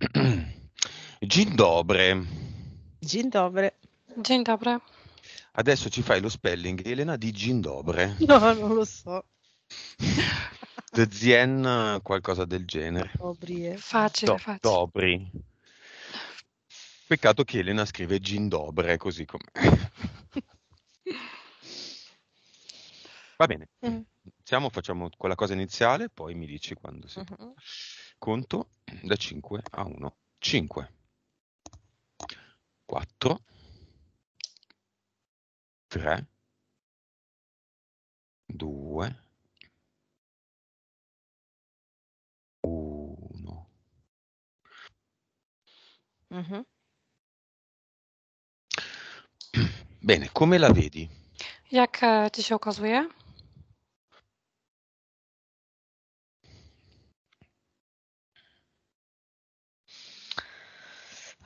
Gin dobre. Gin dobre. Gin dobre. Adesso ci fai lo spelling, Elena, di Gin dobre. No, non lo so. The Zien, qualcosa del genere. Dobri, facile, Do- facile. Dobri. Peccato che Elena scrive Gin dobre, così come... Va bene, mm. iniziamo, facciamo quella cosa iniziale, poi mi dici quando si... Mm-hmm conto da 5 a 1. 5, 4, 3, 2, 1. Mm-hmm. Bene, come la vedi? Jak ti się okazuje?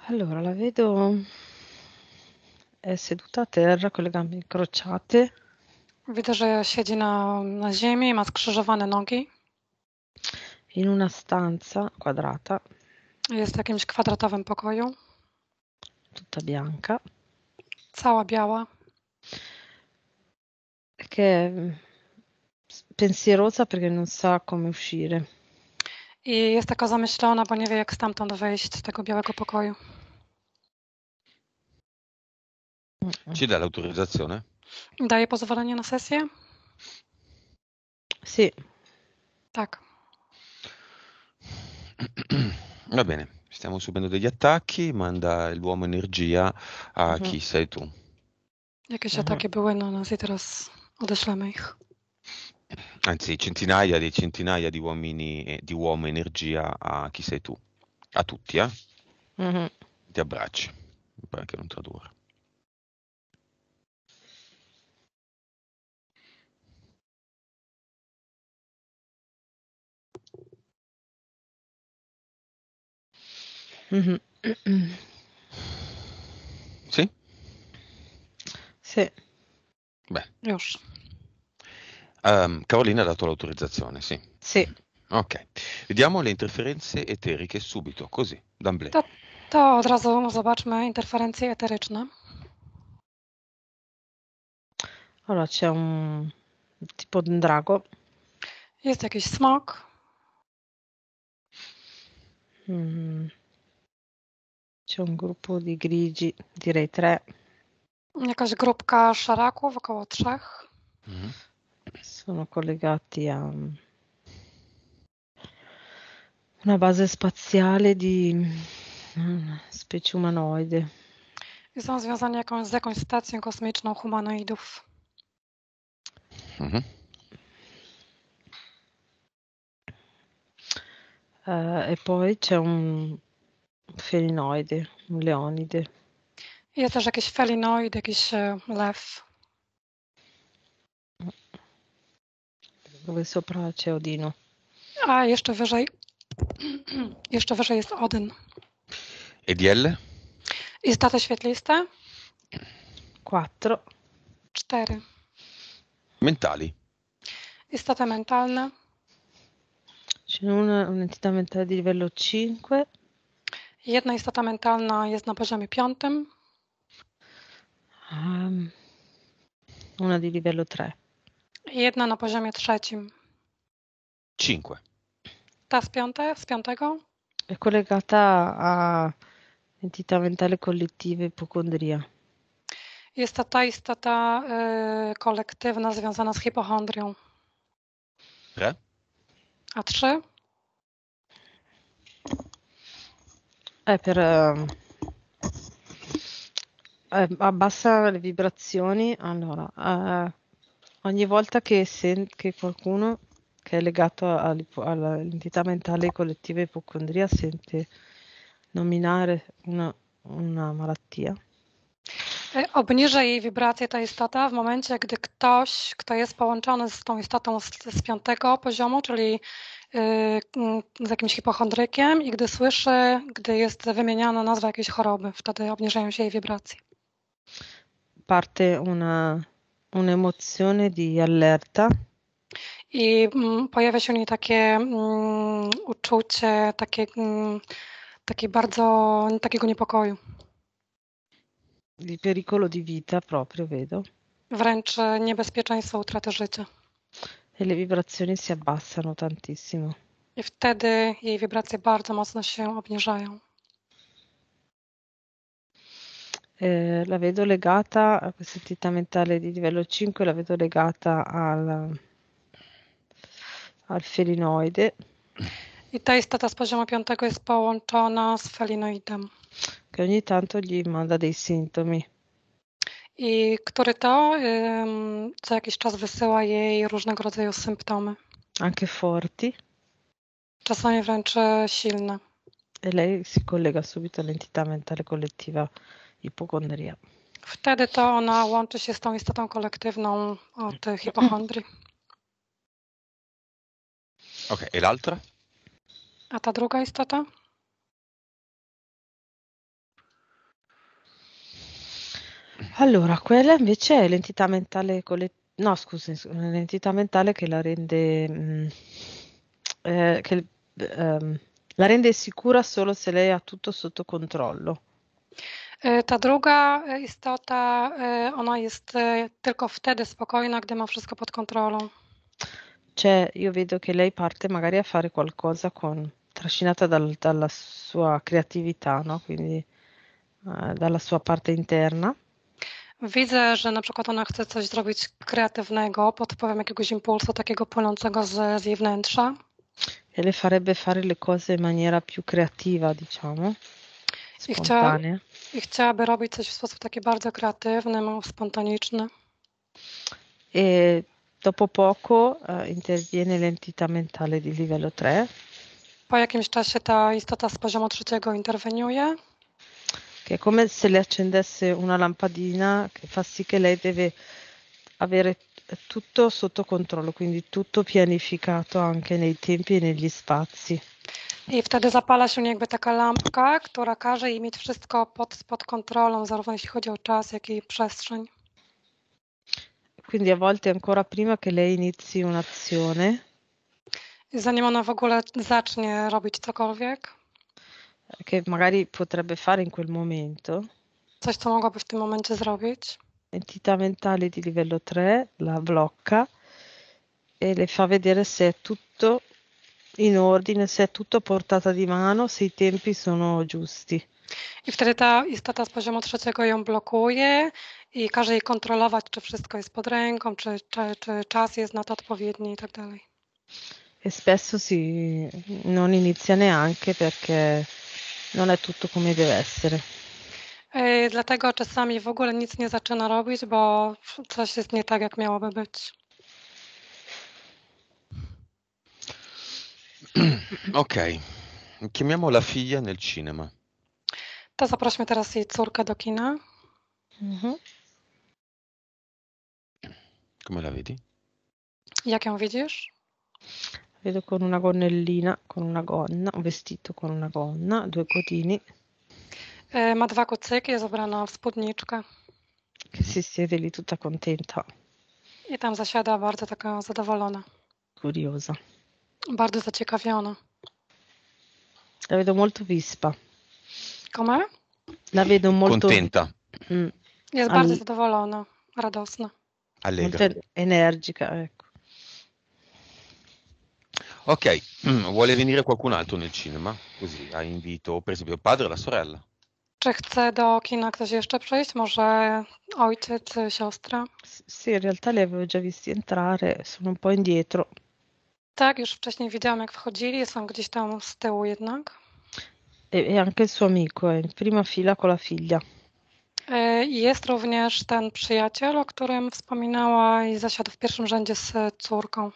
Allora la vedo è seduta a terra con le gambe incrociate. Vedo che siedzi na, na ziemi, ha skrzyżowane nogi. In una stanza quadrata, Jest w jakimś kwadratowym pokoju, tutta bianca, cała biała, che è mm, pensierosa perché non sa come uscire. I jest taka zamyślona, bo nie wie, jak stamtąd wejść z tego białego pokoju. Ci dà autoryzację? Daje pozwolenie na sesję? Si. Tak. Va no bene, stiamo subendo degli attacchi, manda l'uomo energia a mhm. chi sei tu. Jakieś mhm. ataki były na no, nas no, i teraz odeszlemy ich. anzi centinaia di centinaia di uomini, eh, di uomo energia a chi sei tu, a tutti, eh? Mm-hmm. Ti abbracci, mi pare che non tradurre. Mm-hmm. Sì? Sì. Beh. Giusto. Um, Carolina ha dato l'autorizzazione, sì. Sì. Ok, vediamo le interferenze eteriche subito, così, d'amble. To, to od razu zobaczmy interferencje eteryczne. Allora c'è un tipo di drago. Jest jakiś smok. Mm. C'è un gruppo di grigi, direi tre. Jakaś grupka szaraków, około trzech. Mhm sono collegati a um, una base spaziale di mm, specie umanoide. Są związani jakąś, z jakąś stacją kosmiczną humanoidów. Mhm. Uh, e poi c'è un felinoide, un leonide. Jest też jakiś felinoid, jakiś lew. dove sopra c'è Odinu. Ah, jeszcze wyżej, jeszcze wyżej jest Odyn. Ediel? I state świetliste? Quattro. Cztery. Mentali? Istota mentalna. una, un'entità mentale di livello 5. Jedna istota mentalna jest na poziomie piątym. Um, una di livello 3. Jedna na poziomie trzecim. Cinque. Ta z, piąte, z piątego? È collegata a entità mentali collettive ipocondria. Jest to ta istota y, kolektywna związana z hipochondrią. Tre. A trzy? È per um, abbassa le vibrazioni. Allora, eh, ogni volta che, sen- che qualcuno che è legato all'entità mentale collettiva e ipocondria sente nominare una, una malattia. E obniża jej wibrację ta istota w momencie, gdy ktoś, kto jest połączony z tą istotą z, z piątego poziomu, czyli y, z jakimś hipochondrykiem i gdy słyszy, gdy jest wymieniana nazwa jakiejś choroby, wtedy obniżają się jej wibracje. Parte una un'emozione di allerta. I mm, pojawia się u niej takie mm, uczucie takie, mm, takie bardzo takiego niepokoju. Di pericolo di vita proprio, vedo. Wręcz e, niebezpieczeństwo utraty życia. E le vibrazioni si abbassano tantissimo. I wtedy jej wibracje bardzo mocno się obniżają. eh, la vedo legata a questa entità mentale di livello 5, la vedo legata al, al felinoide. E ta jest tata z poziomu piątego jest połączona z felinoidem. Che ogni tanto gli manda dei sintomi. I który to ym, ehm, co jakiś czas wysyła jej różnego rodzaju symptomy. Anche forti. Czasami wręcz silne. E lei si collega subito all'entità mentale collettiva hipokondria. Wtedy to ona łączy się z tą istotą kolektywną od hipochondrii. Ok, e l'altra? A ta druga istota? Allora, quella invece è l'entità mentale collettiva. No, scusi, l'entità mentale che la rende, mh, mm, eh, che, eh, la rende sicura solo se lei ha tutto sotto controllo. E, ta druga istota, e, ona jest e, tylko wtedy spokojna, gdy ma wszystko pod kontrolą. Cioè, io vedo che lei parte magari a fare qualcosa con, trascinata dal, dalla sua creatività, no? quindi eh, dalla sua parte interna. Widzę, że na przykład ona chce coś zrobić kreatywnego pod wpływem jakiegoś impulsu takiego płynącego z, z jej wnętrza. E le farebbe fare le cose in maniera più creativa, diciamo. Spontanie. I, chcia, I chciałaby robić coś w sposób taki bardzo kreatywny, mało spontaniczny. E dopo poco uh, interviene l'entità mentale di livello 3. Po jakimś czasie ta istota z poziomu trzeciego interweniuje. Che è come se le accendesse una lampadina che fa sì che lei deve avere tutto sotto controllo, quindi tutto pianificato anche nei tempi e negli spazi. I wtedy zapala się jakby taka lampka, która każe jej mieć wszystko pod, pod kontrolą, zarówno jeśli chodzi o czas, jak i przestrzeń. Quindi a volte ancora prima che lei inizi un'azione. Zanim ona w ogóle zacznie robić cokolwiek. Che magari potrebbe fare in quel momento. Coś, co mogłaby w tym momencie zrobić. Entità mentale di livello 3 la blocca e le fa vedere se è tutto in ordine, se è tutto a portata di mano, se i tempi sono giusti. I wtedy ta istota z poziomu trzeciego ją blokuje i każe jej kontrolować, czy wszystko jest pod ręką, czy, czy, czy czas jest na to odpowiedni i tak dalej. E spesso si non inizia neanche perché non è tutto come deve essere. E, dlatego czasami w ogóle nic nie zaczyna robić, bo coś jest nie tak, jak miałoby być. ok, chiamiamo la figlia nel cinema. Ta zaprośmy teraz jej córkę do kina. Mhm. Come la vedi? Jak ją widzisz? Vedo con una gonnellina, con una gonna, un vestito con una gonna, due cotini. E, eh, ma dwa kocyki, jest ubrana w spódniczkę. Che si siede lì tutta contenta, E tam zasiada bardzo taka zadowolona. curiosa. Bardzo zaciekawiona. La vedo molto vispa. Come? La vedo molto... Contenta. Mm. Jest bardzo zadowolona, radosna. Allegra. Molto energica, ecco. Ok, mm, vuole venire qualcun altro nel cinema? Così, a invito, per esempio, il padre o la sorella? Czy cioè, chce do kina ktoś jeszcze przyjść? Może ojciec, siostra? Sì, in realtà li avevo già visti entrare, sono un po' indietro. Tak, już wcześniej widziałam, jak wchodzili, są gdzieś tam z tyłu jednak. E, e anche il suo amico, in eh, prima fila con la figlia. E, jest również ten przyjaciel, o którym wspominała i zasiadł w pierwszym rzędzie z córką.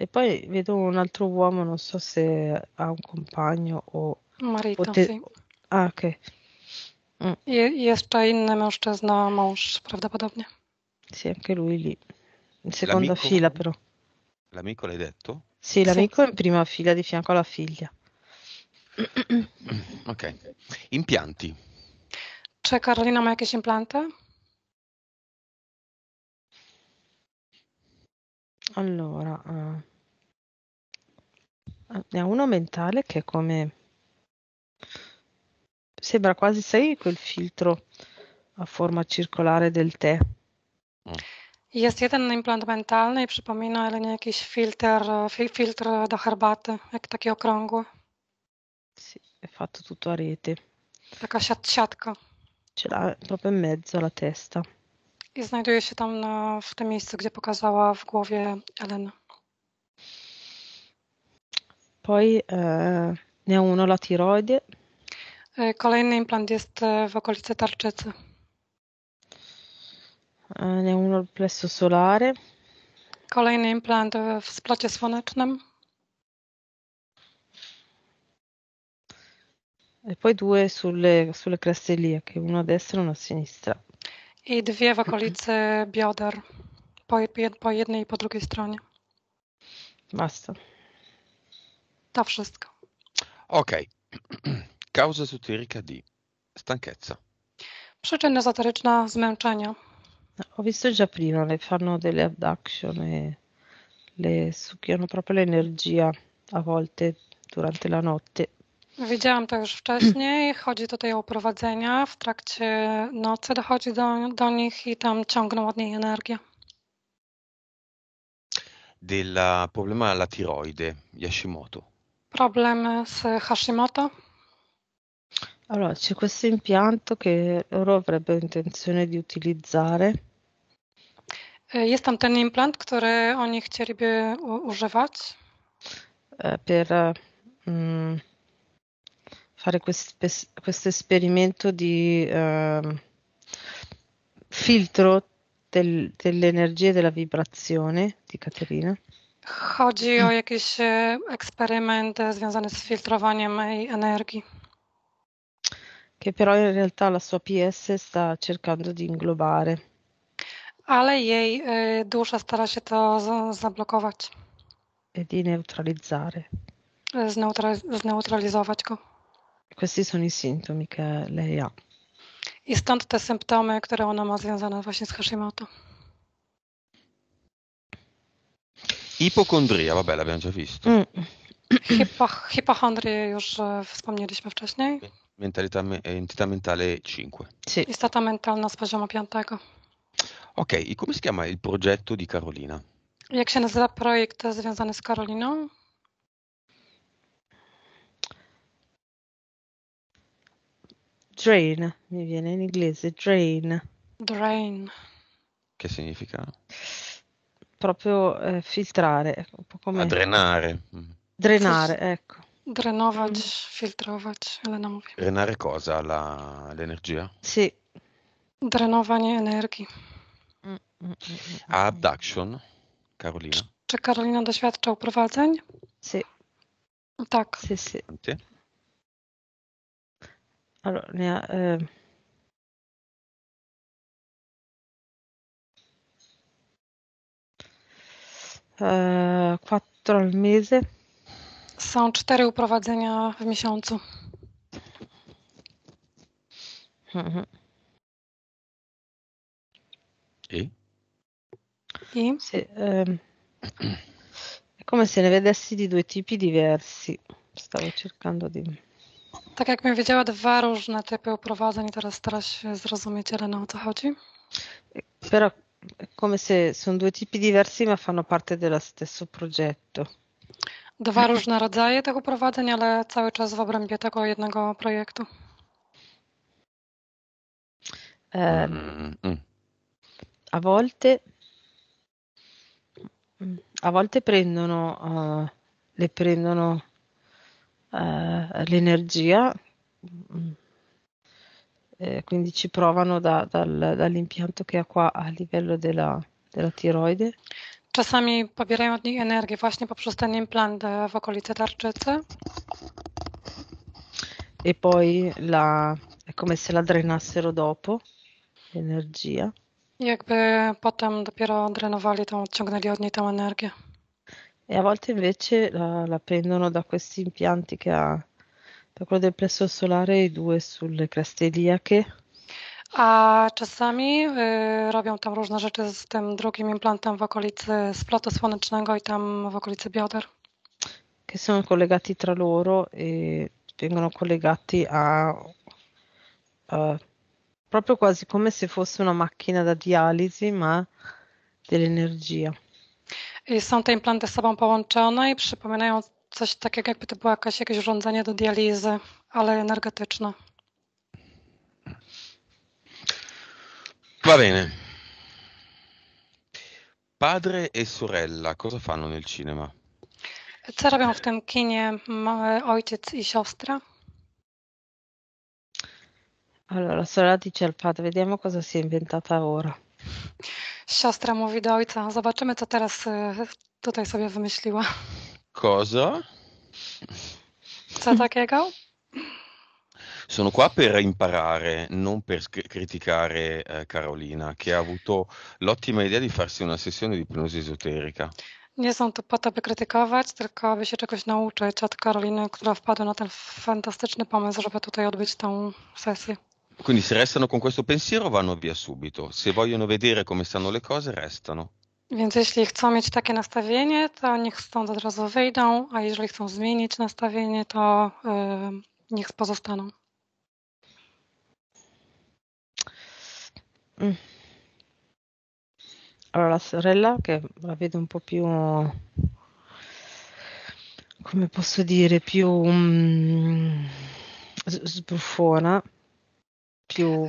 E poi vedo un altro uomo, non so se ha un compagno o... Marito, te... sì. Ah, ok. mm. Je jeszcze inny mężczyzna, mąż prawdopodobnie. Sì, anche lui lì. In seconda fila però. L'amico l'hai detto? Sì, l'amico sì. in prima fila di fianco alla figlia. ok. Impianti. C'è Carolina Mai che si implanta? Allora, uh, ne ha uno mentale che è come... Sembra quasi, sai, quel filtro a forma circolare del tè. Mm Jest jeden implant mentalny i przypomina, ale nie jakiś filtr, e, filtr do herbaty, jak taki okrągły. Sì, è fatto tutto a rete. Taka siatka. Ce l'ha proprio in mezzo alla testa. I znajduje się tam na, w tym miejscu, gdzie pokazała w głowie Elena. Poi eh, ne ha uno la tiroide. E, kolejny implant jest e, w okolicy tarczycy. Eh, ne uno al plesso solare. Kolejny implant w splocie słonecznym. E poi due sulle, sulle creste iliache, uno a destra e uno a sinistra. I dwie w okolicy bioder, po, po jednej i po drugiej stronie. Basta. To wszystko. Ok. Causa esoterica di stanchezza. Przyczyna esoteryczna zmęczenia. Ho visto già prima, le fanno delle abduction e le succhiano proprio l'energia a volte durante la notte. Widziałam to już wcześniej. Chodzi tutaj o prowadzenia. W trakcie nocy dochodzi do, do nich i tam ciągną od niej energię. Del problema alla tiroide, Yashimoto. Problem z Hashimoto? Allora, c'è questo impianto che loro avrebbero intenzione di utilizzare Jest tam ten implant, który oni chcieliby używać? Per um, fare questo esperimento di um, filtro del, dell'energia e della vibrazione di Caterina. Chodzi o mm. jakiś eksperyment związany z filtrowaniem energii. Che però in realtà la sua PS sta cercando di inglobare. ale jej y, dusza stara się to zablokować. Di neutralizzare. Zneutraliz- zneutralizować go. Questi sono i sintomi che lei ha. I stąd te symptomy, które ona ma związane właśnie z Hashimoto. Hipokondria, vabbè, l'abbiamo già visto. Mm. Hipo, hipochondrię już e, wspomnieliśmy wcześniej. Mentalità, entità mentale 5. Sì. Istota mentalna z poziomu 5. Ok, i come si chiama il progetto di Karolina? Jak się nazywa projekt związany z Karoliną? Drain, mi viene in inglese, drain. Drain. Che significa? Proprio eh, filtrare, un po' come... A drenare. Drenare, Fils... ecco. Drenować, mm. filtrować, Elena mówi. Drenare cosa? La... L'energia? Sì. Drenowanie energii. Mm, mm, mm, A abduction, Karolina? Czy Karolina doświadcza uprowadzeń? Sì. Tak. Sì, sì. Ty? Allora, mia, ehm, eh... Eh, al mese. Są cztery uprowadzenia w miesiącu. Mhm. Sì. sì. ehm, è come se ne vedessi di due tipi diversi. Stavo cercando di. Tak jakbym wiedziała dwa różne typy uprowadzeń, teraz starać się zrozumieć, Elena, o co chodzi. Però è come se sono due tipi diversi, ma fanno parte dello stesso progetto. Dwa różne rodzaje tych uprowadzeń, ale cały czas w obrębie tego jednego projektu. Um, a volte a volte prendono uh, le prendono uh, l'energia eh, quindi ci provano da, dal, dall'impianto che ha qua a livello della, della tiroide. Czasami pobierają od nich energię właśnie poprzez ten implant w okolicy tarczycy. E poi la, è come se la drenassero dopo, l'energia. Jakby potem dopiero drenowali tą, odciągnęli od niej tę energię. E a volte invece la, la prendono da questi impianti che ha, da quello del plesso solare e i due sulle creste iliache. A czasami y, robią tam różne rzeczy z tym drugim implantem w okolicy splotu słonecznego i tam w okolicy bioder. Che sono collegati tra loro e vengono collegati a, a proprio quasi come se fosse una macchina da dialisi, ma dell'energia. I są te implanty z sobą połączone i przypominają coś takiego, jakby to było jakaś, jakieś urządzenie do dializy, ale energetyczne. Va bene. Padre e sorella cosa fanno nel cinema? Co robią w tym kinie ojciec i siostra? Allora, dice al padre, vediamo cosa si è inventata ora. Siostra Mówidowica, zobaczymy, co teraz y, tutaj sobie wymyśliła. Cosa? Co takiego? Sono qua per imparare, non per sc- criticare eh, Carolina, che ha avuto l'ottima idea di farsi una sessione di ipnosi esoterica. Nie są tu po to, by krytykować, tylko aby się czegoś nauczyć od Karoliny, która wpadła na ten fantastyczny pomysł, żeby tutaj odbyć tą sesję. Quindi se restano con questo pensiero vanno via subito, se vogliono vedere come stanno le cose restano. Więc jeśli chcą mieć takie nastawienie, to niech stąd od razu wyjdą, a jeżeli chcą zmienić nastawienie, to yy, niech pozostaną. Mm. Allora la sorella che la vedo un po' più come posso dire, più um, mm, sbruffona più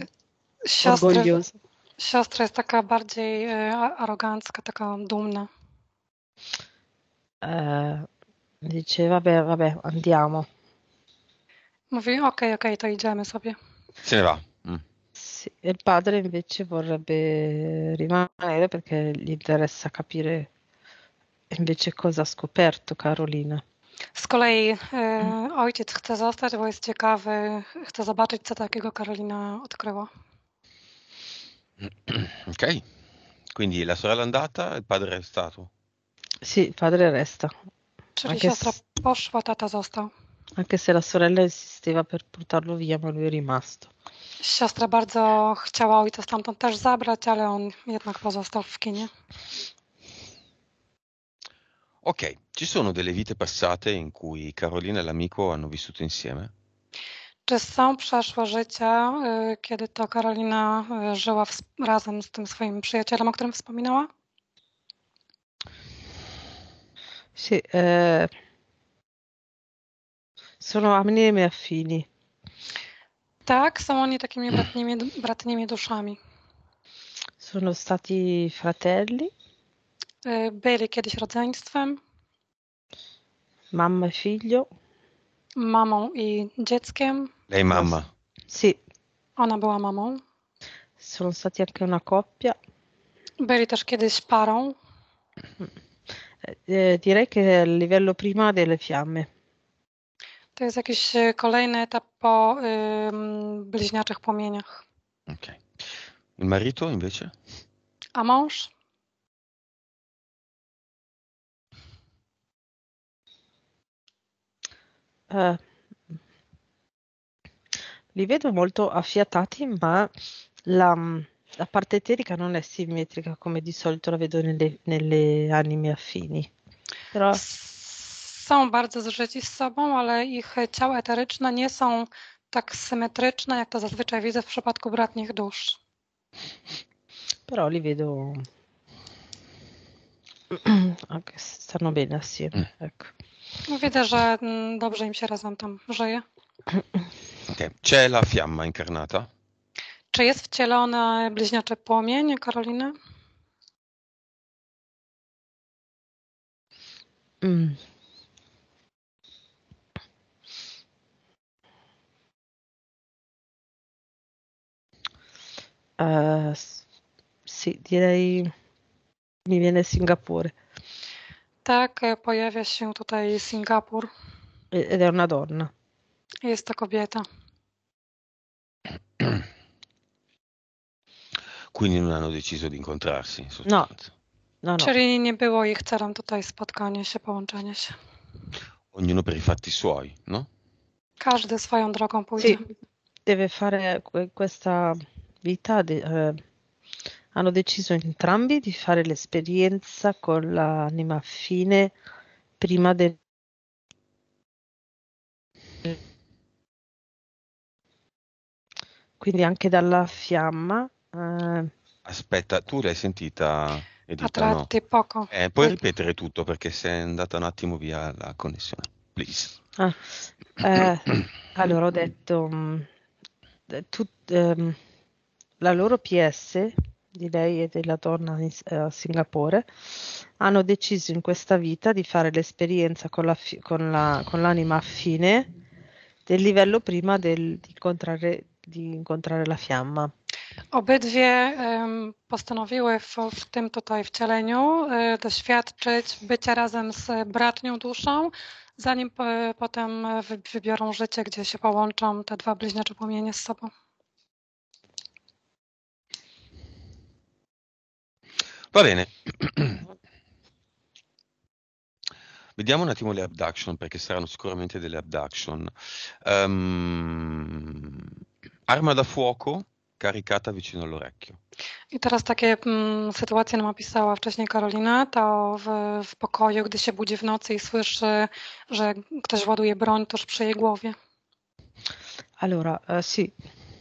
siostra, orgogliosa. Siostra jest taka bardziej e, arogancka, taka dumna. E, dice, vabbè, vabbè, andiamo. Mówi, ok, ok, to idziemy sobie. Se ne va. Mm. il padre invece vorrebbe rimanere perché gli interessa capire invece cosa ha scoperto Carolina. Z kolei e, mhm. ojciec chce zostać, bo jest ciekawy, chce zobaczyć, co takiego Karolina odkryła. Ok, quindi la sorella è andata, e il padre è restato. Sì, il padre resta. Czyli anche siostra se, poszła, tata został. Anche se la sorella insisteva per portarlo via, ma lui è rimasto. Siostra bardzo chciała ojca stamtąd też zabrać, ale on jednak pozostał w kinie. Ok, ci sono delle vite passate in cui Carolina e l'amico hanno vissuto insieme? Czy są przeszłe życia, y, kiedy to Karolina y, żyła w, razem z tym swoim przyjacielem, o którym wspominała? Sì, eh, sono amici e affini. Tak, są oni takimi bratnimi, bratnimi duszami. Sono stati fratelli? Byli kiedyś rodzeństwem, Mamma e figlio. mamą i dzieckiem. Lei mamma. Sì, Ona była mamą. sono stati anche una coppia. Byli też kiedyś parą. direi che è il livello prima delle fiamme. To jest jakiś kolejny etap po ym, bliźniaczych płomieniach. Ok. Il marito invece? A mąż? Eh, li vedo molto affiatati, ma la, la, parte eterica non è simmetrica come di solito la vedo nelle, nelle anime affini. Però... Są bardzo zżyci z sobą, ale ich ciała eteryczne nie są tak symetryczne, jak to zazwyczaj widzę w przypadku bratnich dusz. Però li vedo anche stanno bene assieme. Mm. Ecco. Widzę, że mm, dobrze im się razem tam żyje. Okay. C'è fiamma inkarnata. Czy jest wcielony bliźniaczy płomień Karoliny? Mm. Uh, sì, direi mi viene Singapore. Tak, pojawia się tutaj Singapur. una donna. Jest to kobieta. Quindi non hanno deciso di incontrarsi. In no. No, no. Czyli nie było ich celem tutaj spotkanie się, połączenie się. Ognuno per i fatti suoi, no? Każdy swoją drogą pójdzie. Sì. Deve fare questa vita di, eh, hanno deciso entrambi di fare l'esperienza con l'anima fine prima del quindi anche dalla fiamma. Eh... Aspetta, tu l'hai sentita? Edita, a tratte no? poco. Eh, puoi eh. ripetere tutto perché se è andata un attimo via la connessione, please. Ah, eh, allora ho detto, mm, tu, ehm, la loro PS di lei e della donna in, eh, a Singapore, hanno deciso in questa vita di fare l'esperienza con, la con, la, con l'anima affine del livello prima del, di, incontrare, di incontrare la fiamma. Obydwie um, postanowiły w, w, tym tutaj wcieleniu y, doświadczyć bycia razem z bratnią duszą, zanim y, potem wybiorą życie, gdzie się połączą te dwa bliźniacze płomienie z sobą. Va bene. Vediamo un attimo le abduction, perché saranno sicuramente delle abduction. Um, arma da fuoco caricata vicino all'orecchio. I teraz takie mm, sytuacje nam opisała wcześniej Karolina, to w, w, pokoju, gdy się budzi w nocy i słyszy, że ktoś ładuje broń tuż przy jej głowie. Allora, eh, sì,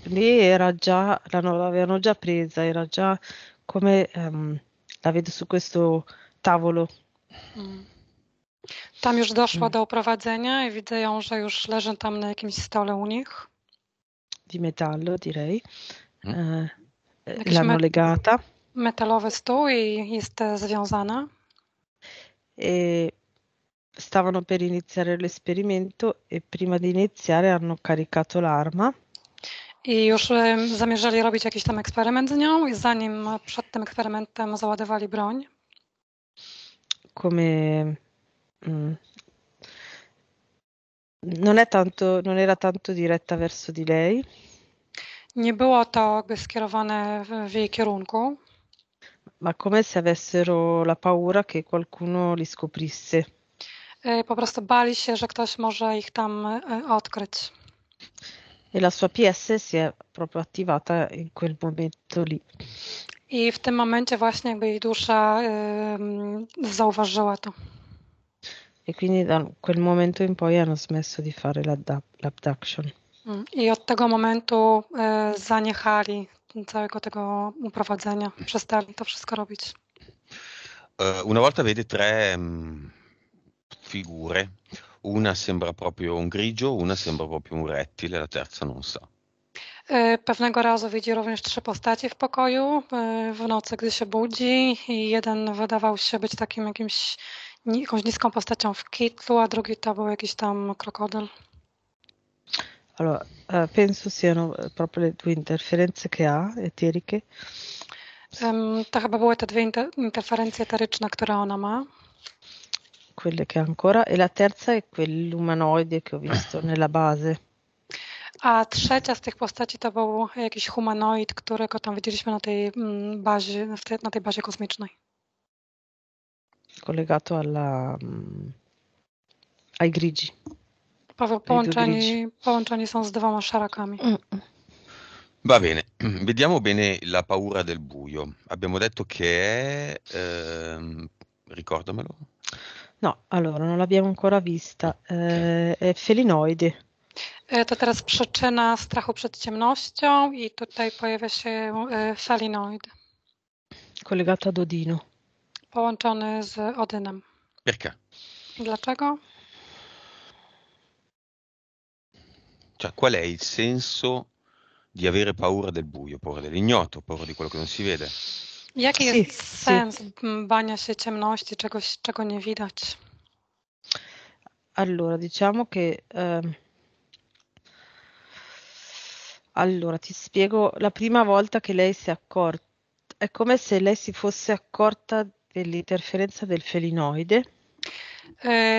lì era già, l'avevano già presa, era già come... Um, la vedo su questo tavolo. Mm. Tam już doszła do oprowadzenia i widzę ją, że już leży tam na jakimś stole u nich. Di metallo, direi. Mm. Eh, eh, l'hanno me- legata. Metalowy stół i jest związana. E stavano per iniziare l'esperimento e prima di iniziare hanno caricato l'arma. I już zamierzali robić jakiś tam eksperyment z nią, zanim przed tym eksperymentem załadowali broń. Come. Mm. Non, tanto, non era tanto diretta verso di lei. Nie było to jakby skierowane w, w jej kierunku. Ma come se avessero la paura che qualcuno li scoprisse. E, po prostu bali się, że ktoś może ich tam e, odkryć. e la sua PS si è proprio attivata in quel momento lì. I w tym momencie właśnie jakby jej dusza y, ehm, zauważyła to. E quindi da quel momento in poi hanno smesso di fare l'abduction. Mm. I od tego momentu y, zaniechali całego tego uprowadzenia. Przestali to wszystko robić. Una volta vede tre mh, mm, figure una sembra proprio un grigio, una sembra proprio un rettile, la terza non sa. Pewnego razu widzi również trzy postaci w pokoju w nocy, gdy się budzi i jeden wydawał się być takim jakimś jakąś niską postacią w kitlu, a drugi to był jakiś tam krokodyl. Allora, penso siano proprio le due interferenze che ha, eteriche. To chyba były te dwie inter interferencje eteryczne, które ona ma quelle che ancora, e la terza è quell'umanoide che ho visto nella base. A trzecia z tych postaci to był jakiś humanoid, którego tam widzieliśmy na tej mm, bazie, na tej bazie kosmicznej. Collegato alla, mm, ai grigi. Po, połączeni, grigi. połączeni są z dwoma szarakami. Mm, Va bene, vediamo bene la paura del buio. Abbiamo detto che è, eh, ricordamelo, No, allora non l'abbiamo ancora vista. Eh, e, e felinoidi. To teraz przyczyna strachu przed ciemnością i tutaj pojawia się felinoid. Collegato ad Odino. Połączony z Odynem. Perché? Dlaczego? Cioè, qual è il senso di avere paura del buio, paura dell'ignoto, paura di quello che non si vede? Jaki si, jest si. sens bania się ciemności, czegoś, czego nie widać? Allora, diciamo che... Ehm... Allora, ti spiego, la prima volta che lei si è accorta, è come se lei si fosse accorta dell'interferenza del felinoide.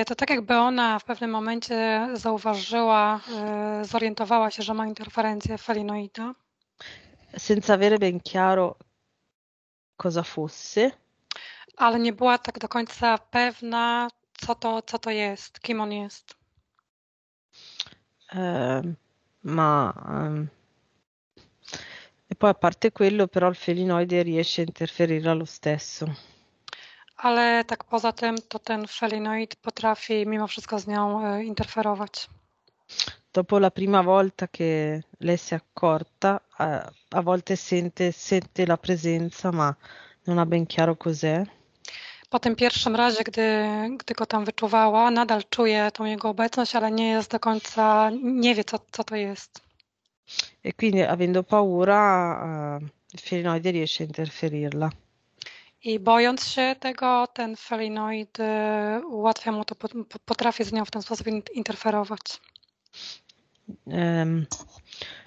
To tak jakby ona w pewnym momencie zauważyła, zorientowała się, że ma interferencję felinoida. Senza avere ben chiaro cosa fosse. Ale nie była tak do końca pewna, co to, co to jest, kim on jest. Eh, ma eh, e poi a parte quello però il felinoide riesce a interferire lo stesso. Ale tak poza tym to ten felinoid potrafi mimo wszystko z nią e, interferować. dopo la prima volta che lei si è accorta, a, a volte sente, sente la presenza, ma non ha ben chiaro cos'è. Po tym pierwszym razie, gdy, gdy go tam wyczuwała, nadal czuje tą jego obecność, ale nie jest do końca, nie wie co, co to jest. E quindi avendo paura, il eh, felinoide riesce a interferirla. I bojąc się tego, ten felinoid ułatwia mu to, potrafi z nią w ten sposób interferować. Ehm,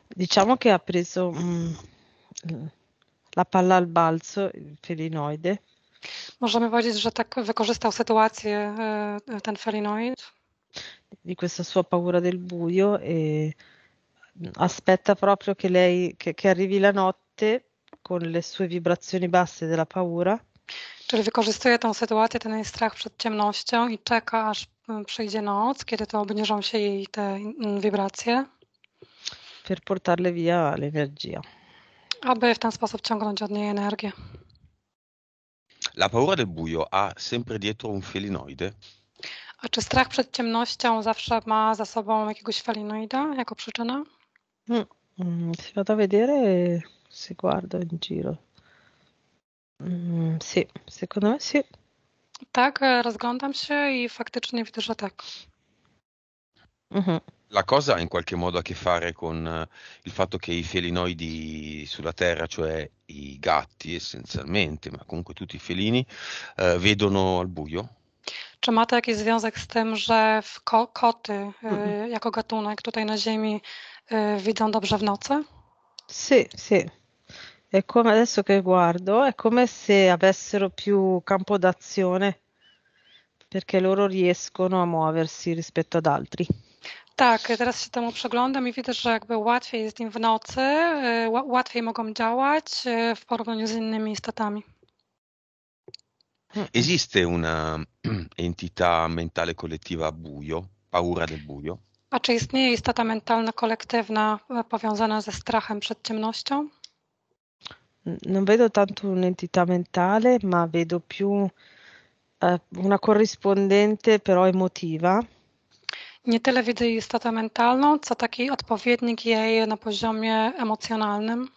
diciamo che ha preso mh, mm, la palla al balzo il felinoide. Możemy powiedzieć, że tak wykorzystał sytuację ten felinoid. Di questa sua paura del buio e mm, aspetta proprio che lei che, che arrivi la notte con le sue vibrazioni basse della paura. Czyli wykorzystuje tę sytuację, ten jej strach przed ciemnością i czeka, aż y, przyjdzie noc, kiedy to obniżą się jej te wibracje. Per portarle via l'energia. Aby w ten sposób ciągnąć od niej energię. La paura del buio ha sempre dietro un felinoide? A czy strach przed ciemnością zawsze ma za sobą jakiegoś felinoida jako przyczynę? Hmm, mm, si va a vedere se guardo in giro. sì, secondo me sì. Tak, rozglądam się i faktycznie widzę, że tak. La cosa ha in qualche modo a che fare con il fatto che i felinoidi sulla Terra, cioè i gatti essenzialmente, ma comunque tutti i felini, eh, vedono al buio? Czy ma to jakiś związek z tym, że ko koty э, mm. y, jako gatunek tutaj na Ziemi y, э, widzą dobrze w nocy? Sì, sì è come adesso che guardo, è come se avessero più campo d'azione perché loro riescono a muoversi rispetto ad altri. Tak, teraz się temu przeglądam i widzę, że jakby łatwiej jest im w nocy, łatwiej mogą działać w porównaniu z innymi istotami. Mm. Esiste una entità mentale collettiva a buio, paura del buio? A czy istnieje istota mentalna kolektywna powiązana ze strachem przed ciemnością? non vedo tanto un'entità mentale, ma vedo più eh, una corrispondente però emotiva. Nie tyle widzę jej statę mentalną, co taki odpowiednik jej na poziomie emocjonalnym.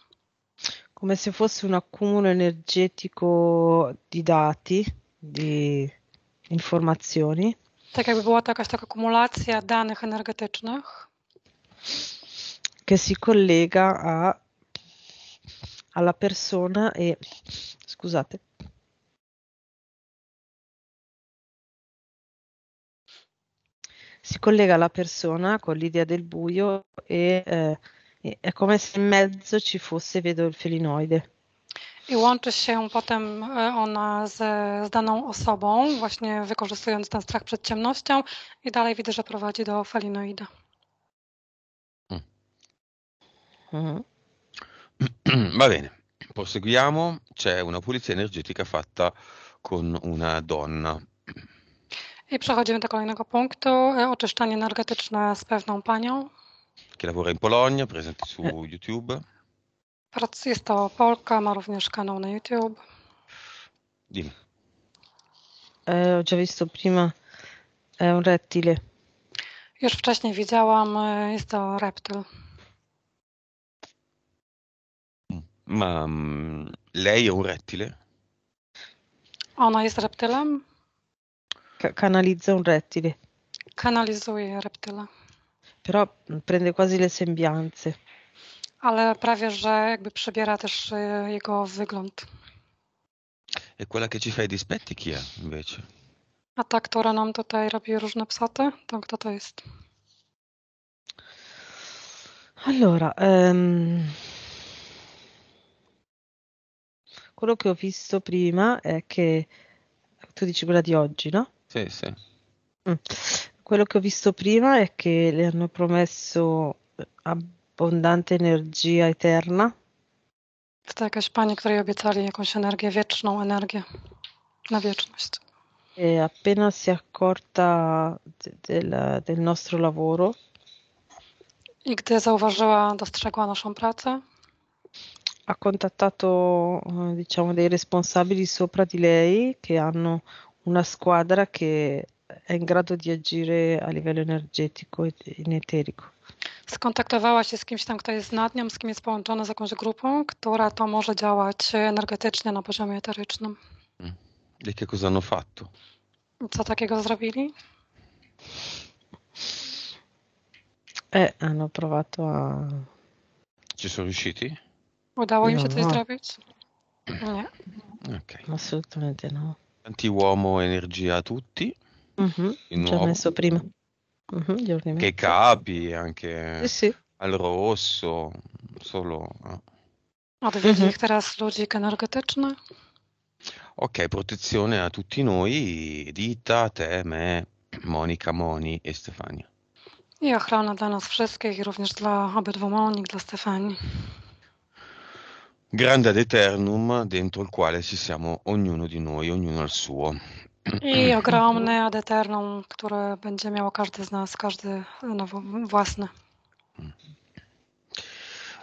Come se fosse un accumulo energetico di dati, di informazioni. Tak jakby była to jakaś taka akumulacja danych energetycznych. Che si collega a alla persona e scusate. Si collega alla persona con l'idea del buio e eh, è come se in mezzo ci fosse, vedo il felinoide. I łączy się potem ona z, z daną osobą, właśnie wykorzystując ten strach przed ciemnością, i dalej widzę, że prowadzi do felinoida. Mm. Va bene, proseguiamo. C'è una pulizia energetica fatta con una donna. I e przechodzimy do kolejnego punktu. E, oczyszczanie energetyczne z pewną panią. Che lavora in Polonia, presente su YouTube. Prac- Jest to Polka, ma również kanał na YouTube. Dimmi. E, ho già visto prima, è un rettile. Już wcześniej widziałam, e, jest to reptyl. ma mm, lei è un rettile? Ona oh, из рептила. canalizza un rettile. Kanalizuje reptile. Però mm, prende quasi le sembianze. Ale prawie, że jakby przebiera też jego wygląd. E quella che ci fa i dispetti chi è invece? A ta, która nam tutaj robi różne psoty, to kto to jest? Allora, um... Quello che ho visto prima è che tu dici quella di oggi, no? Sì, sì. Mm. Quello che ho visto prima è che le hanno promesso abbondante energia eterna. To jakaś pani, której obiecali jakąś energię wieczną, energię na wieczność. E appena si è accorta del, del nostro lavoro. I gdy zauważyła, dostrzegła naszą pracę ha contattato eh, diciamo, dei responsabili sopra di lei che hanno una squadra che è in grado di agire a livello energetico e eterico. Skontaktowała się z kimś tam, kto jest nad nią, z kim jest połączona, z jakąś grupą, która to może działać energetycznie na poziomie eterycznym. E mm. che cosa hanno fatto? Co takiego zrobili? Eh, hanno provato a... Ci sono riusciti? Udało im się coś zrobić? Nie. Ok. Assolutamente no. Tanti uomo energia a tutti. Mm-hmm. Ci ha messo prima. Mm-hmm, che capi anche sì, eh, sì. al rosso, solo. Odwiedzi ah. mhm. ich teraz ludzik energetyczny. Ok, protezione a tutti noi, Dita, te, me, Monica, Moni e Stefania. I ochrona dla nas wszystkich, również dla obydwu Monik, dla Stefanii grande ad eternum dentro il quale ci siamo ognuno di noi, ognuno al suo. I ogromne ad eternum, che będzie miało każdy z nas, każdy no, własne.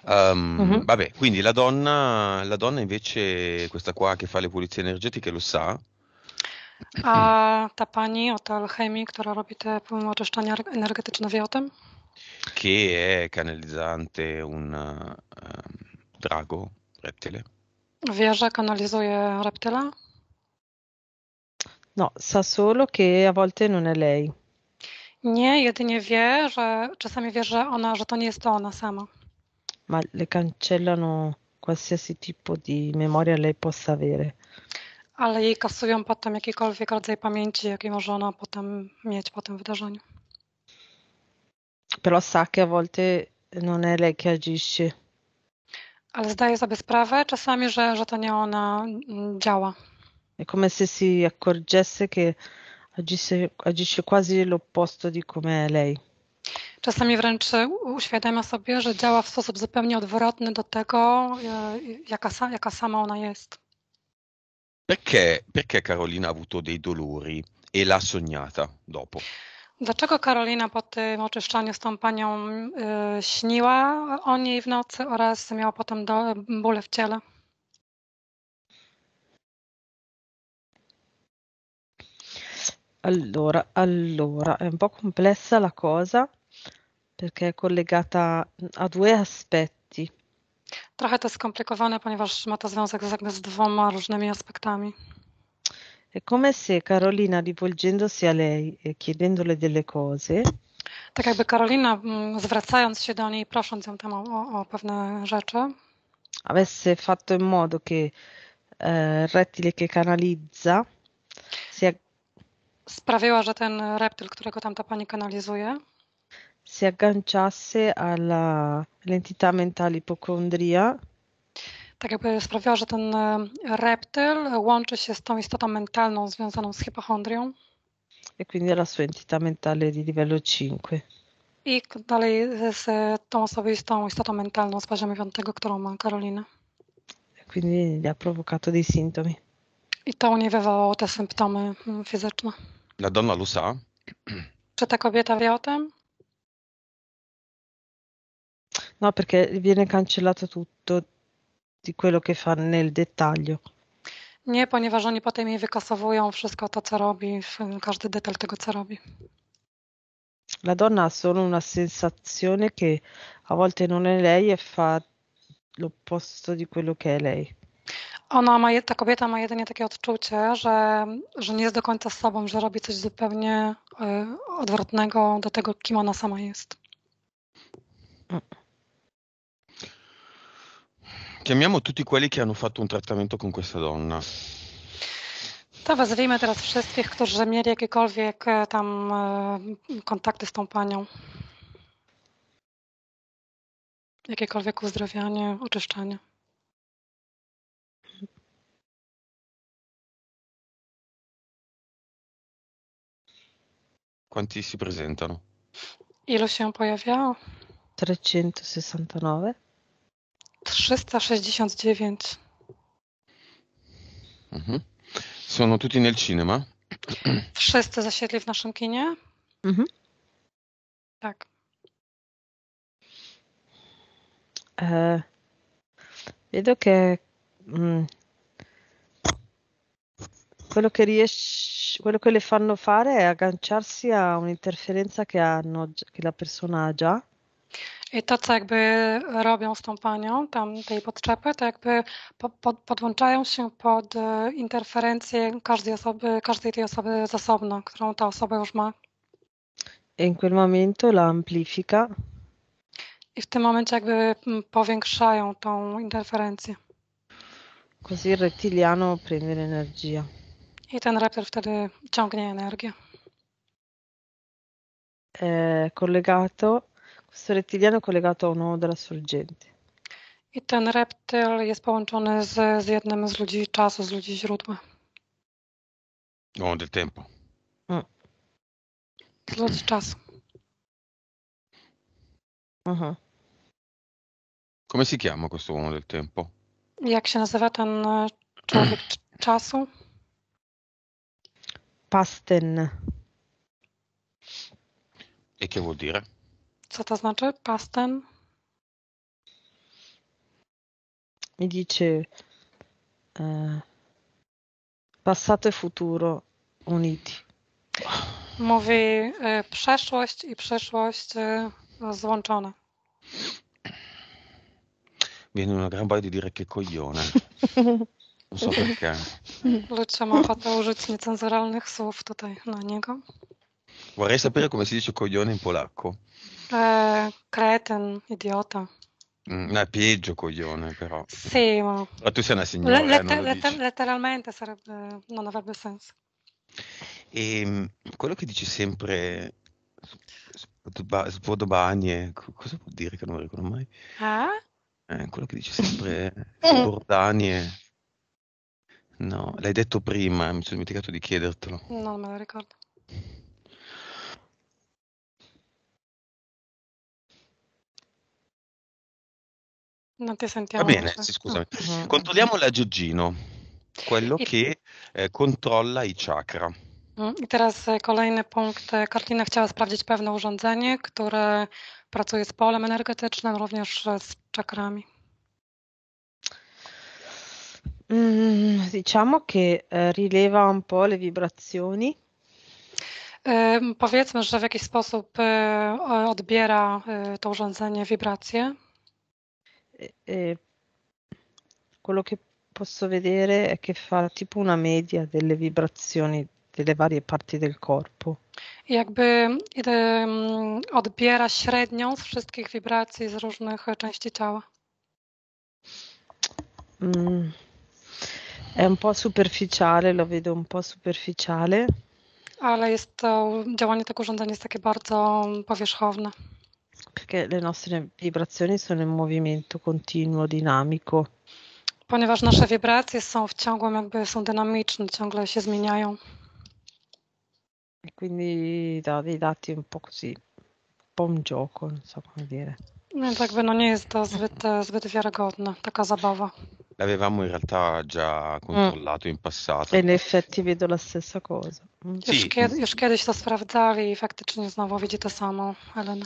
Um, uh-huh. Vabbè, quindi la donna, la donna invece, questa qua che fa le pulizie energetiche, lo sa. A ta pani od alchemii, che robi te oczyszczania energetyczne, wie o tym? Che è canalizzante un um, drago reptile? Wiesz, że analizuje reptile? No, sa solo che a volte non è lei. Nie, jedynie wie, że czasami wie, że ona, że to nie jest to ona sama. Ma le cancellano qualsiasi tipo di memoria lei possa avere. Ale jej kasują potem jakikolwiek rodzaj pamięci, jaki może ona potem mieć po tym wydarzeniu. Però sa che a volte non è lei che agisce. ale zdaje sobie sprawę czasami, że, że to nie ona mm, działa. È come se si accorgesse che agisse, agisce quasi l'opposto di come lei. Czasami wręcz e, uświadamia sobie, że działa w sposób zupełnie odwrotny do tego, e, jaka, jaka sama ona jest. Perché, perché Carolina ha avuto dei dolori e l'ha sognata dopo? Dlaczego Karolina po tym oczyszczaniu z tą panią y, śniła o niej w nocy oraz miała potem do, bóle w ciele? Allora, allora, è un po' complessa la cosa perché è collegata a due aspetti. Trochę to skomplikowane, ponieważ ma to związek z, z dwoma różnymi aspektami. È come se Carolina, rivolgendosi a lei e chiedendole delle cose, tak jakby Karolina, mm, zwracając się do niej, prosząc ją tam o, o, o pewne rzeczy, avesse fatto in modo che eh, il rettile che canalizza si, sprawiła, że ten reptil, którego tamta pani kanalizuje, si agganciasse alla- all'entità mentale ipocondria tak jakby sprawiła, że ten reptyl łączy się z tą istotą mentalną związaną z hipochondrią. E quindi la sua entità mentale di livello 5. I dalej z tą osobistą istotą mentalną z poziomu 5, którą ma Karolina. E quindi gli ha provocato dei sintomi. I to u niej wywołało te symptomy mm, fizyczne. La donna lo sa? Czy ta kobieta wie o tym? No, perché viene cancellato tutto di quello che fa nel dettaglio. Nie, ponieważ oni potem jej wykasowują wszystko to, co robi, każdy detal tego, co robi. La donna ha solo una sensazione che a volte non è lei e fa l'opposto di quello che è lei. Ona ma, ta kobieta ma jedynie takie odczucie, że, że nie jest do końca z sobą, że robi coś zupełnie y, odwrotnego do tego, kim ona sama jest. Mm. Chiamiamo tutti quelli che hanno fatto un trattamento con questa donna. To wezwijmy teraz wszystkich, którzy mieli jakiekolwiek tam kontakty z tą panią. Jakiekolwiek uzdrawianie, oczyszczanie. Quanti si presentano? Ilu się pojawia? 369. 369. Mhm. Sono tutti nel cinema? Wszyscy zasiedli w naszym kinie? Mhm. Tak. Eh, vedo che mh, mm, quello che riesce, quello che le fanno fare è agganciarsi a un'interferenza che, hanno, che la persona ha già I to, co jakby robią z tą panią, tam tej podczepy, to jakby po, po, podłączają się pod e, interferencję każdej osoby, każdej tej osoby z osobna, którą ta osoba już ma. In quel momento la amplifica. I w tym momencie jakby mm, powiększają tą interferencję. Così il rettiliano prende l'energia. I ten raptor wtedy ciągnie energię. È collegato Questo rettiliano è collegato a uno della sorgente. I ten reptyl jest połączony z, z jednym z ludzi czasu, z ludzi źródła. Uomo del tempo. Mm. Z ludzi czasu. uh Come si chiama questo uomo del tempo? Jak się nazywa ten człowiek czasu? Pasten. E che vuol dire? Co to znaczy? Pasten? Dice eh, e futuro uniti. Mówi e, przeszłość i przyszłość e, złączone. Viene una gran voglia di dire che coglione. Non so perché. Lucia ma ochotę użyć niecenzuralnych słów tutaj na niego. Vorrei sapere come si dice coglione in polacco. Eh, creten, idiota. Mm, è peggio, coglione, però. Sì, ma... ma tu sei una signora. L- letter- eh, letter- letteralmente sarebbe... non avrebbe senso. E ehm, quello che dici sempre Svodobanie, cosa vuol dire che non lo ricordo mai? Eh? Eh, quello che dici sempre Svodobanie. No, l'hai detto prima, eh, mi sono dimenticato di chiedertelo. No, non me lo ricordo. Non ti sentiamo. Va bene, sì, scusami. Mm-hmm. Controlliamo la Giorgino, quello I... che e, controlla i chakra. Mm, I teraz e, kolejny punkt. Kartina e, chciała sprawdzić pewne urządzenie, które pracuje z polem energetycznym, również e, z czakrami. Mm, diciamo che rileva un po' le vibrazioni. E, powiedzmy, że w jakiś sposób odbiera to urządzenie wibracje. e quello che posso vedere è che fa tipo una media delle vibrazioni delle varie parti del corpo. Jakby um, odbiera średnią z wszystkich wibracji z różnych części ciała. Mm. È un po' superficiale, lo vedo un po' superficiale. Ale jest to, działanie tego urządzenia jest takie bardzo powierzchowne. Perché le nostre vibrazioni sono in movimento continuo, dinamico. Ponieważ nasze wibracje są w ciągłym, jakby są dynamiczne, ciągle się zmieniają. E quindi da dei dati un po' così, un po' un gioco, non so come dire. Więc jakby no nie jest to zbyt, zbyt wiarygodne, taka zabawa. L'avevamo in realtà già mm. controllato mm. in passato. E in effetti vedo la stessa cosa. Mm. Już, kiedy, już kiedyś to sprawdzali i faktycznie znowu widzi to samo, Elena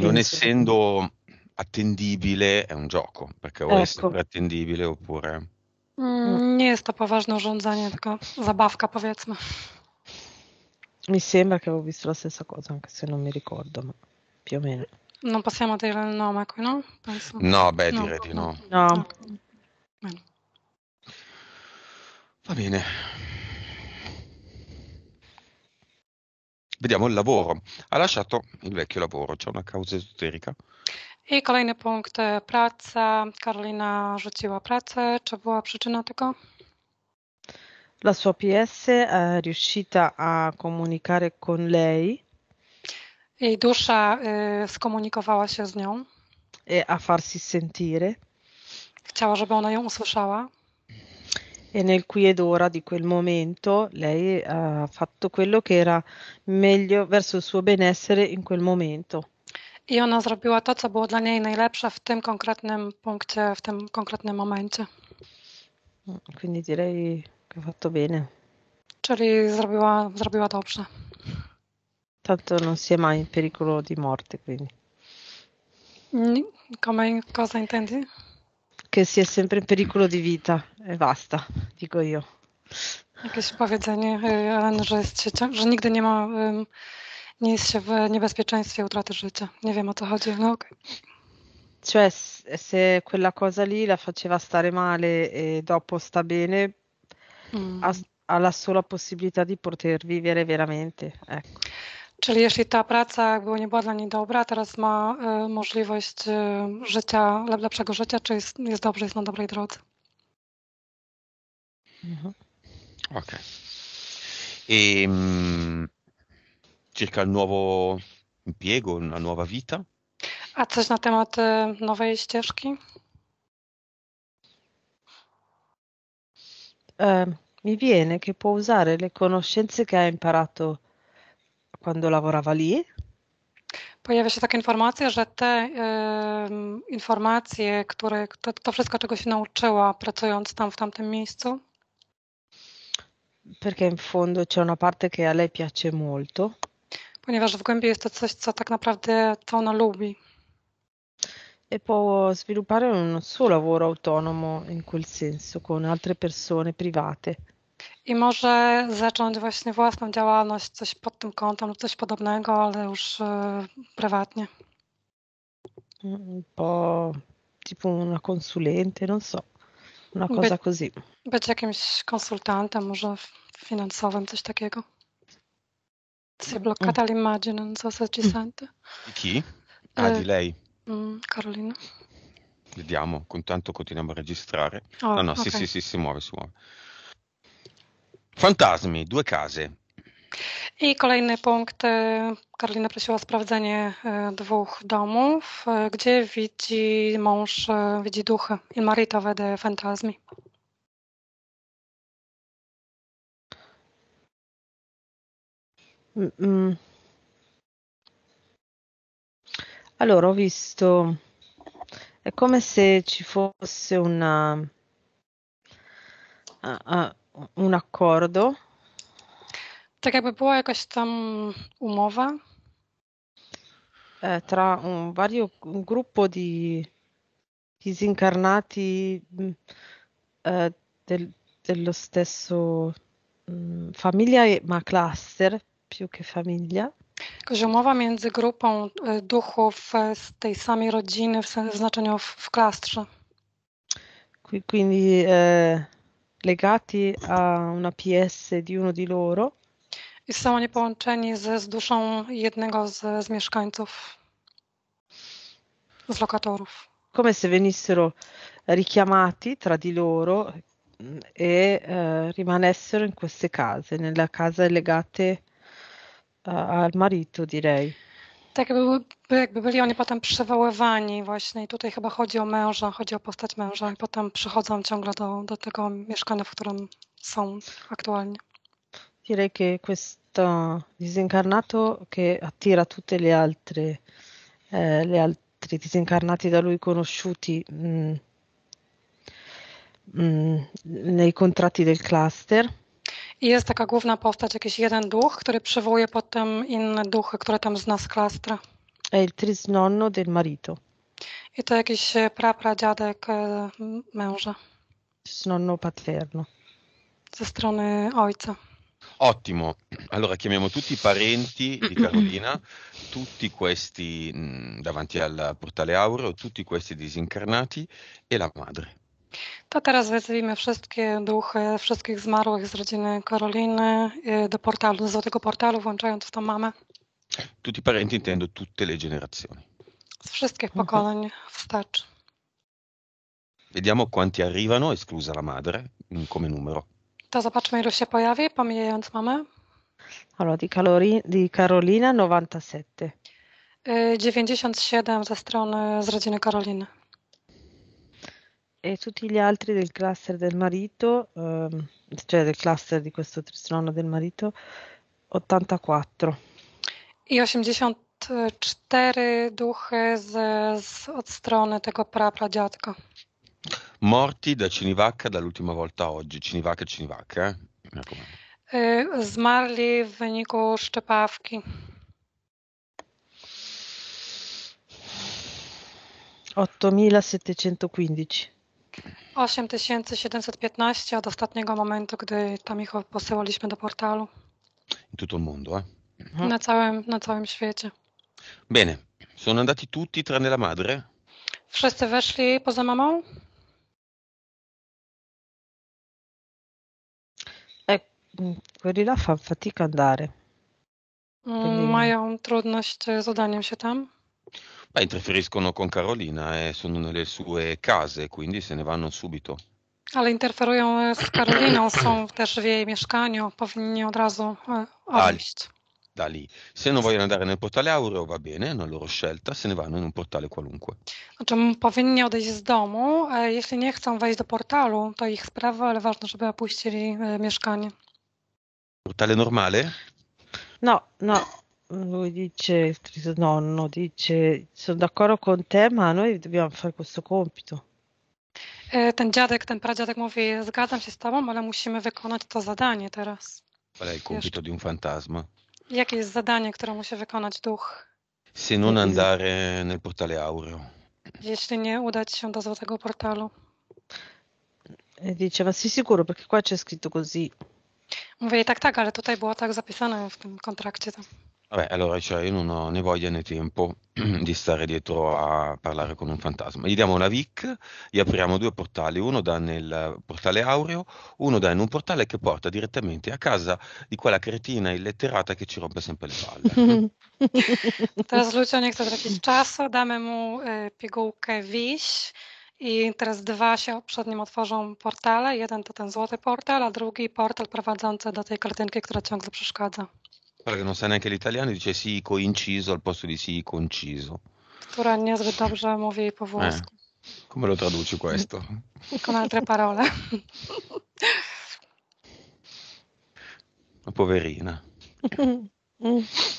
non essendo attendibile è un gioco, perché o ecco. è sempre attendibile oppure... Mm, nie mm. jest to poważne urządzenie, tylko zabawka powiedzmy. Mi sembra che avevo visto la stessa cosa, anche se non mi ricordo, ma più o meno. Non possiamo dire il nome qui, no? Penso. No, beh, no. direi di no. No. no. Va bene. Vediamo il lavoro. Ha lasciato il vecchio lavoro, c'è una causa esoterica? I kolejny punkt, e, praca. Karolina rzuciła pracę. Czy była przyczyna tego? La sua PS è riuscita a comunicare con lei. Jej dusza y, skomunikowała się z nią. E a farsi sentire. Chciała, żeby ona ją usłyszała. e nel qui ed ora di quel momento lei ha fatto quello che era meglio verso il suo benessere in quel momento. I ona zrobiła to, co było dla niej najlepsze w tym konkretnym punkcie, w tym konkretnym momencie. Mm, quindi direi che ha fatto bene. Czyli zrobiła, zrobiła dobrze. Tanto non si è mai in pericolo di morte, quindi. Mm, come cosa intendi? che si è sempre in pericolo di vita e basta, dico io. Jakieś powiedzenie, że, się, że nigdy nie ma, nie jest się w niebezpieczeństwie utraty życia. Nie wiem o co chodzi, no okay. Cioè, se quella cosa lì la faceva stare male e dopo sta bene, mm. ha, ha la sola possibilità di poter vivere veramente. Ecco. Czyli jeśli ta praca jakby nie była dla niej dobra, teraz ma y, możliwość y, życia, lepszego życia, czy jest, jest dobrze, jest na dobrej drodze. Mhm. Okej. Okay. E, um, mm, circa impiego, una vita? A coś na temat y, nowej ścieżki? Um, mi viene che può usare le conoscenze che ha imparato quando lavorava lì? Pojawia się taka informacja, że te y, ehm, informacje, które, to, to wszystko, czego się nauczyła pracując tam w tamtym miejscu. Perché in fondo c'è una parte che a lei piace molto. Ponieważ w głębi jest to coś, co tak naprawdę co ona lubi. E può sviluppare un suo lavoro autonomo in quel senso, con altre persone private i może zacząć właśnie własną działalność, coś pod tym kątem lub coś podobnego, ale już prywatnie. Un po' tipo una consulente, non so, una cosa By, così. Być jakimś konsultantem, może finansowym, coś takiego. Si è bloccata mm. mm. l'immagine, non so se ci sente. Di chi? Ah, eh, di lei. Carolina. Mm, Vediamo, intanto continuiamo a registrare. Oh, no, no, okay. sì, sì, sì, si muove, si muove. Fantasmi, due case. I kolejny punkt. Karolina prosiła o sprawdzenie dwóch domów, gdzie widzi mąż, widzi duchy. Il marito vede fantasmi. Mm, mm. Allora, ho visto. È come se ci fosse una. Ah, ah, un accordo? Tak jakby była jakaś tam umowa? tra un vario un gruppo di disincarnati mm, eh, del, dello stesso mh, mm, famiglia, ma cluster più che famiglia. Że umowa między grupą eh, duchów z eh, tej samej rodziny w znaczeniu w, w klastrze. Quindi eh, legati a una PS di uno di loro. I są oni połączeni ze z duszą jednego z, z mieszkańców, z lokatorów. Come se venissero richiamati tra di loro mm, e eh, rimanessero in queste case, nella casa legate eh, al marito, direi. Tak jakby, jakby byli oni potem przywoływani właśnie i tutaj chyba chodzi o męża, chodzi o postać męża i potem przychodzą ciągle do, do tego mieszkania, w którym są aktualnie. Direi che questo disincarnato che attira tutte le altre, eh, le altri disincarnati da lui conosciuti mh, mm, mh, mm, nei contratti del cluster I jest taka główna postać, jakiś jeden duch, który przywołuje potem inne duchy, które tam z nas klastra. È il trisnonno del marito. I to jakiś prapradziadek męża. Trisnonno paterno. Ze strony ojca. Ottimo, allora chiamiamo tutti i parenti di Carolina, tutti questi mm, davanti al portale aureo, tutti questi disincarnati e la madre. To teraz wezwijmy wszystkie duchy, wszystkich zmarłych z rodziny Karoliny y, do portalu, do złotego portalu, włączając w to mamę. Tutti parenti intendo tutte le generazioni. Z wszystkich pokoleń wstecz. Vediamo quanti arrivano, esclusa la madre, come numero. To zobaczmy, ilu się pojawi, pomijając mamę. Allora, di, Calori, di Carolina 97. 97 y, ze strony z rodziny Karoliny. e tutti gli altri del cluster del marito, ehm, cioè del cluster di questo trisnonno del marito, 84. I 84 duchy z, z, od strony tego prapradziadka. Morti da Cinivacca dall'ultima volta oggi. Cinivacca, e Cinivacca, eh? zmarli w wyniku szczepawki. 8715. 8715 od ostatniego momentu, gdy tam ich posyłaliśmy do portalu. In tutto il mondo, eh? Mhm. Na całym, na całym świecie. Bene, sono andati tutti tranne la madre? Wszyscy weszli poza mamą? E, quelli là fanno fatica andare. Mm, Quindi... Mają trudność z udaniem się tam? Beh, interferiscono con Carolina e sono nelle sue case, quindi se ne vanno subito. Ale interferują z Karoliną, są też w jej mieszkaniu, powinni od razu odejść. Da lì. Se non vogliono andare nel portale aureo va bene, è una loro scelta, se ne vanno in un portale qualunque. Znaczy, powinni odejść z domu. Jeśli nie chcą wejść do portalu, to ich sprawa, ale ważne, żeby opuścili mieszkanie. Portale normale? No, no, lui dice, il no, nonno dice, sono d'accordo con te, ma noi dobbiamo fare questo compito. E ten dziadek, ten pradziadek mówi, zgadzam się z tobą, ale musimy wykonać to zadanie teraz. Ale compito di un fantasma. Jakie jest zadanie, które musi wykonać duch? Se non andare nel portale aureo. Jeśli nie udać się do złotego portalu. E dice, ma sei sicuro, perché qua c'è scritto così. Mówi, tak, tak, ale tutaj było tak zapisane w tym kontrakcie. Tam. Vabbè, allora cioè, io non ho né voglia né tempo di stare dietro a parlare con un fantasma. Gli diamo una VIC, gli apriamo due portali, uno da nel portale aureo, uno da in un portale che porta direttamente a casa di quella cretina illetterata che ci rompe sempre le palle. Teraz Lucioniek to trafi czasu, damy mu e, pigułkę wiś i teraz dwa się przed nim otworzą portale. Jeden to ten złoty portal, a drugi portal prowadzący do tej kartynki, która ciągle przeszkadza. Guarda che non sa neanche l'italiano, dice sì coinciso al posto di sì conciso. Która dobrze mówi po włosku. Eh, come lo traduci questo? Con altre parole. La poverina.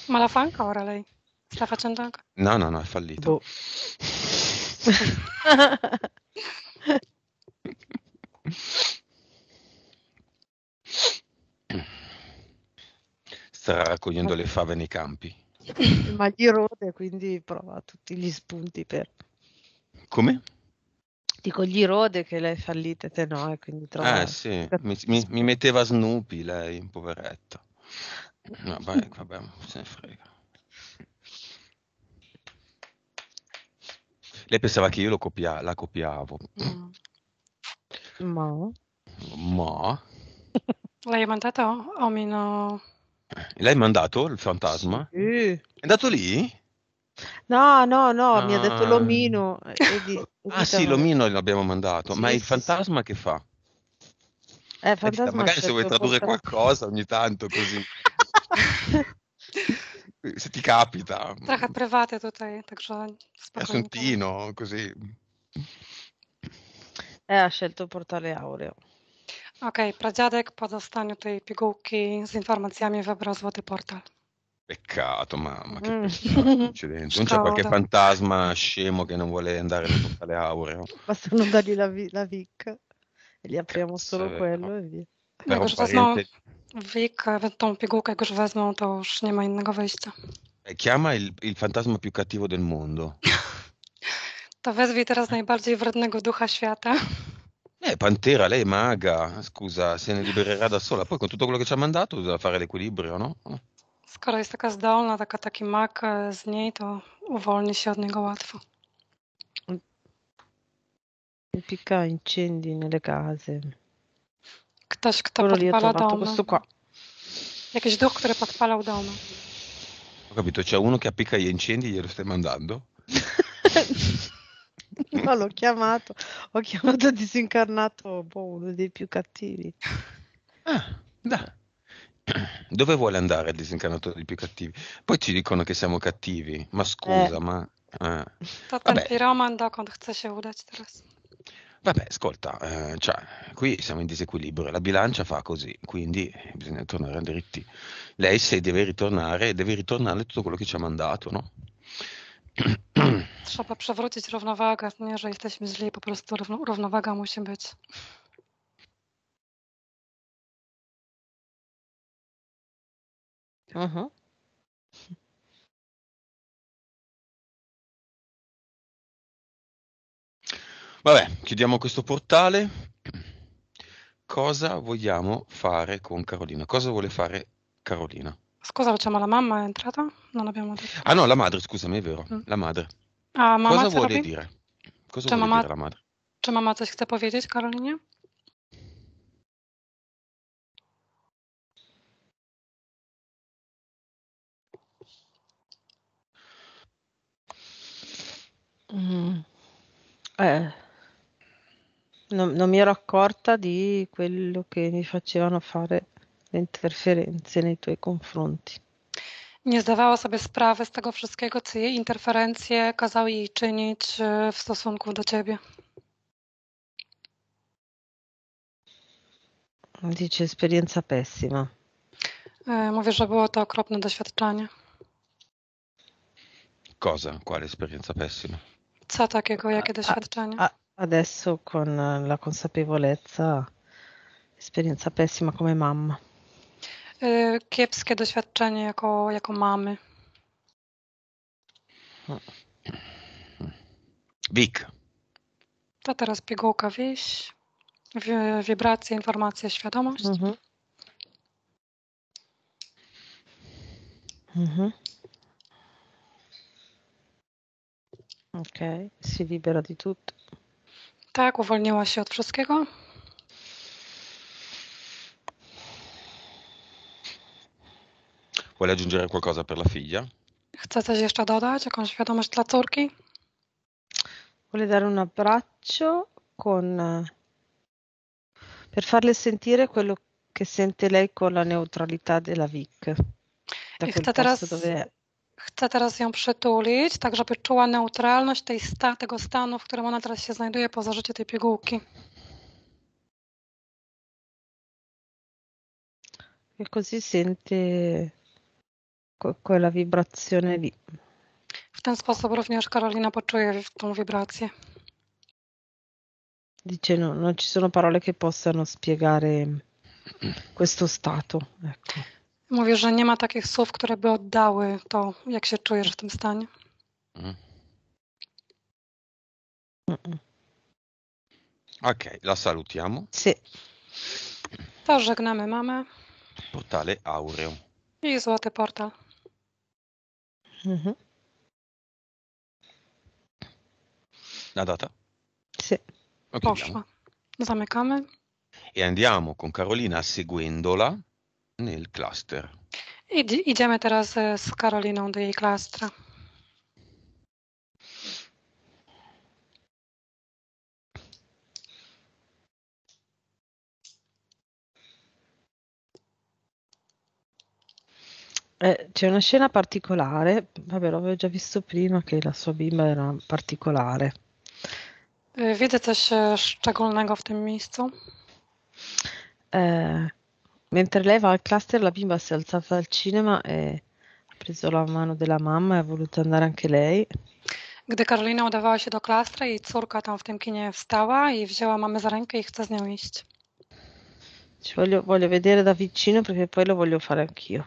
Ma la fa ancora lei? Sta facendo ancora? No, no, no, è fallita. Boh. sta raccogliendo le fave nei campi. Ma gli rode, quindi prova tutti gli spunti per... Come? Dico gli rode che lei è fallite, te no, e eh, quindi trova... Eh sì, mi, mi, mi metteva Snoopy lei, poveretta. Vabbè, vabbè, se ne frega. Lei pensava che io copia- la copiavo. Mm. Ma? Ma? L'hai mandata omino L'hai mandato il fantasma? Sì. È andato lì? No, no, no, ah. mi ha ah. detto l'omino. Di, ah sì, l'omino l'abbiamo mandato, sì, ma sì, il fantasma sì. che fa? Eh, eh fantasma magari se vuoi tradurre portato. qualcosa ogni tanto così. se ti capita. Trochę prywatne tutaj, także spokojnie. Asuntino, così. Eh, ha scelto il portale aureo. Okej, pradziadek po dostaniu tej pigułki z informacjami wybrał złoty portal. Peccato, mamma, che mm. coincidenza. Non c'è qualche fantasma scemo che non vuole andare nel portale aureo. Bastano dargli la, vi- la VIC e li apriamo Cazzo, solo quello no. e via. Però jak już pariente... wezmą WIK, tą pigułkę jak już wezmą, to już nie ma innego wyjścia. Chiama il, il fantasma più cattivo del mondo. to wezwij teraz najbardziej wrednego ducha świata. Eh, Pantera, lei è maga, scusa, se ne libererà da sola. Poi con tutto quello che ci ha mandato dovrà fare l'equilibrio, no? Skoro jest taka zdolna, taka taki mak z niej, to uwolni się od niego łatwo. Picca incendi nelle case. Ktoś, kto Quello lì ha podpala trovato dom. questo qua. Jakiś duch, który podpalał dom. Ho capito, c'è uno che appicca gli incendi e glielo stai mandando? no, l'ho chiamato, ho chiamato disincarnato boh, uno dei più cattivi. Ah, da. Dove vuole andare il disincarnato dei più cattivi? Poi ci dicono che siamo cattivi, ma scusa, eh. ma... Eh. Vabbè. ascolta, eh, cioè, qui siamo in disequilibrio, la bilancia fa così, quindi bisogna tornare a diritti. Lei se deve ritornare, deve ritornare tutto quello che ci ha mandato, no? Trzeba przewrócić równowagę, nie, że jesteśmy źli, po prostu równo, równowaga musi być. Aha. Mhm. Vabbè, chiudiamo questo portale. Cosa vogliamo fare con Carolina? Cosa vuole fare Carolina? Scusa, facciamo la mamma è entrata? Non abbiamo detto. Ah no, la madre, scusami, è vero. Mm. La madre. A ah, mama Cosa vuole robi? dire? Cosa Czy cioè, vuole mama, dire la madre? Czy cioè, mama coś chce powiedzieć Carolina? Mm. Eh, non, non mi ero accorta di quello che mi facevano fare le interferenze nei tuoi confronti. Nie zdawała sobie sprawy z tego wszystkiego, co jej interferencje kazały jej czynić w stosunku do ciebie. Dice esperienza pessima. Mówię, że było to okropne doświadczenie. Cosa? Quale esperienza pessima? Co takiego, jakie doświadczenie? A, a, adesso con la consapevolezza, esperienza pessima come mamma. Y, kiepskie doświadczenie jako, jako mamy. Wik. To teraz pigułka wieś, wibracje, informacje, świadomość. Mhm. Mhm. Okej, okay. si libera di tutto. Tak, uwolniła się od wszystkiego. Vuole aggiungere qualcosa per la figlia? Chce coś jeszcze dodać? Jakąś wiadomość dla córki? Vuole dare un abbraccio con... per farle sentire quello che sente lei con la neutralità della Vic. Da chce teraz, chce teraz ją przytulić, tak żeby czuła neutralność tej sta, tego stanu, w którym ona teraz się znajduje po zażyciu tej pigułki. E così sente quella vibrazione lì. W ten sposób również Karolina poczuje tą wibrację. Dice no, non ci sono parole che possano spiegare questo stato. Ecco. Mówię, że nie ma takich słów, które by oddały to, jak się czujesz w tym stanie. Mhm. Mm. Ok, la salutiamo. Sì. To żegnamy mamę. Portale Aureum. I złoty portal. Mh-mh. La data? Sì. Lo chiediamo. Posso? E andiamo con Carolina seguendola nel cluster. Idziemy teraz geometers z eh, Karoliną do jej klastra. Eh, c'è una scena particolare, vabbè, l'avevo già visto prima che la sua bimba era particolare. E widzę coś e, szczególnego w tym miejscu. Eh, mentre lei va al cluster, la bimba si è alzata dal cinema e ha preso la mano della mamma e ha voluto andare anche lei. Gdy Karolina udawała się do klastra, jej córka tam w tym kinie wstała i wzięła mamę za rękę i chce z nią iść. Ci voglio, voglio vedere da vicino perché poi lo voglio fare anch'io.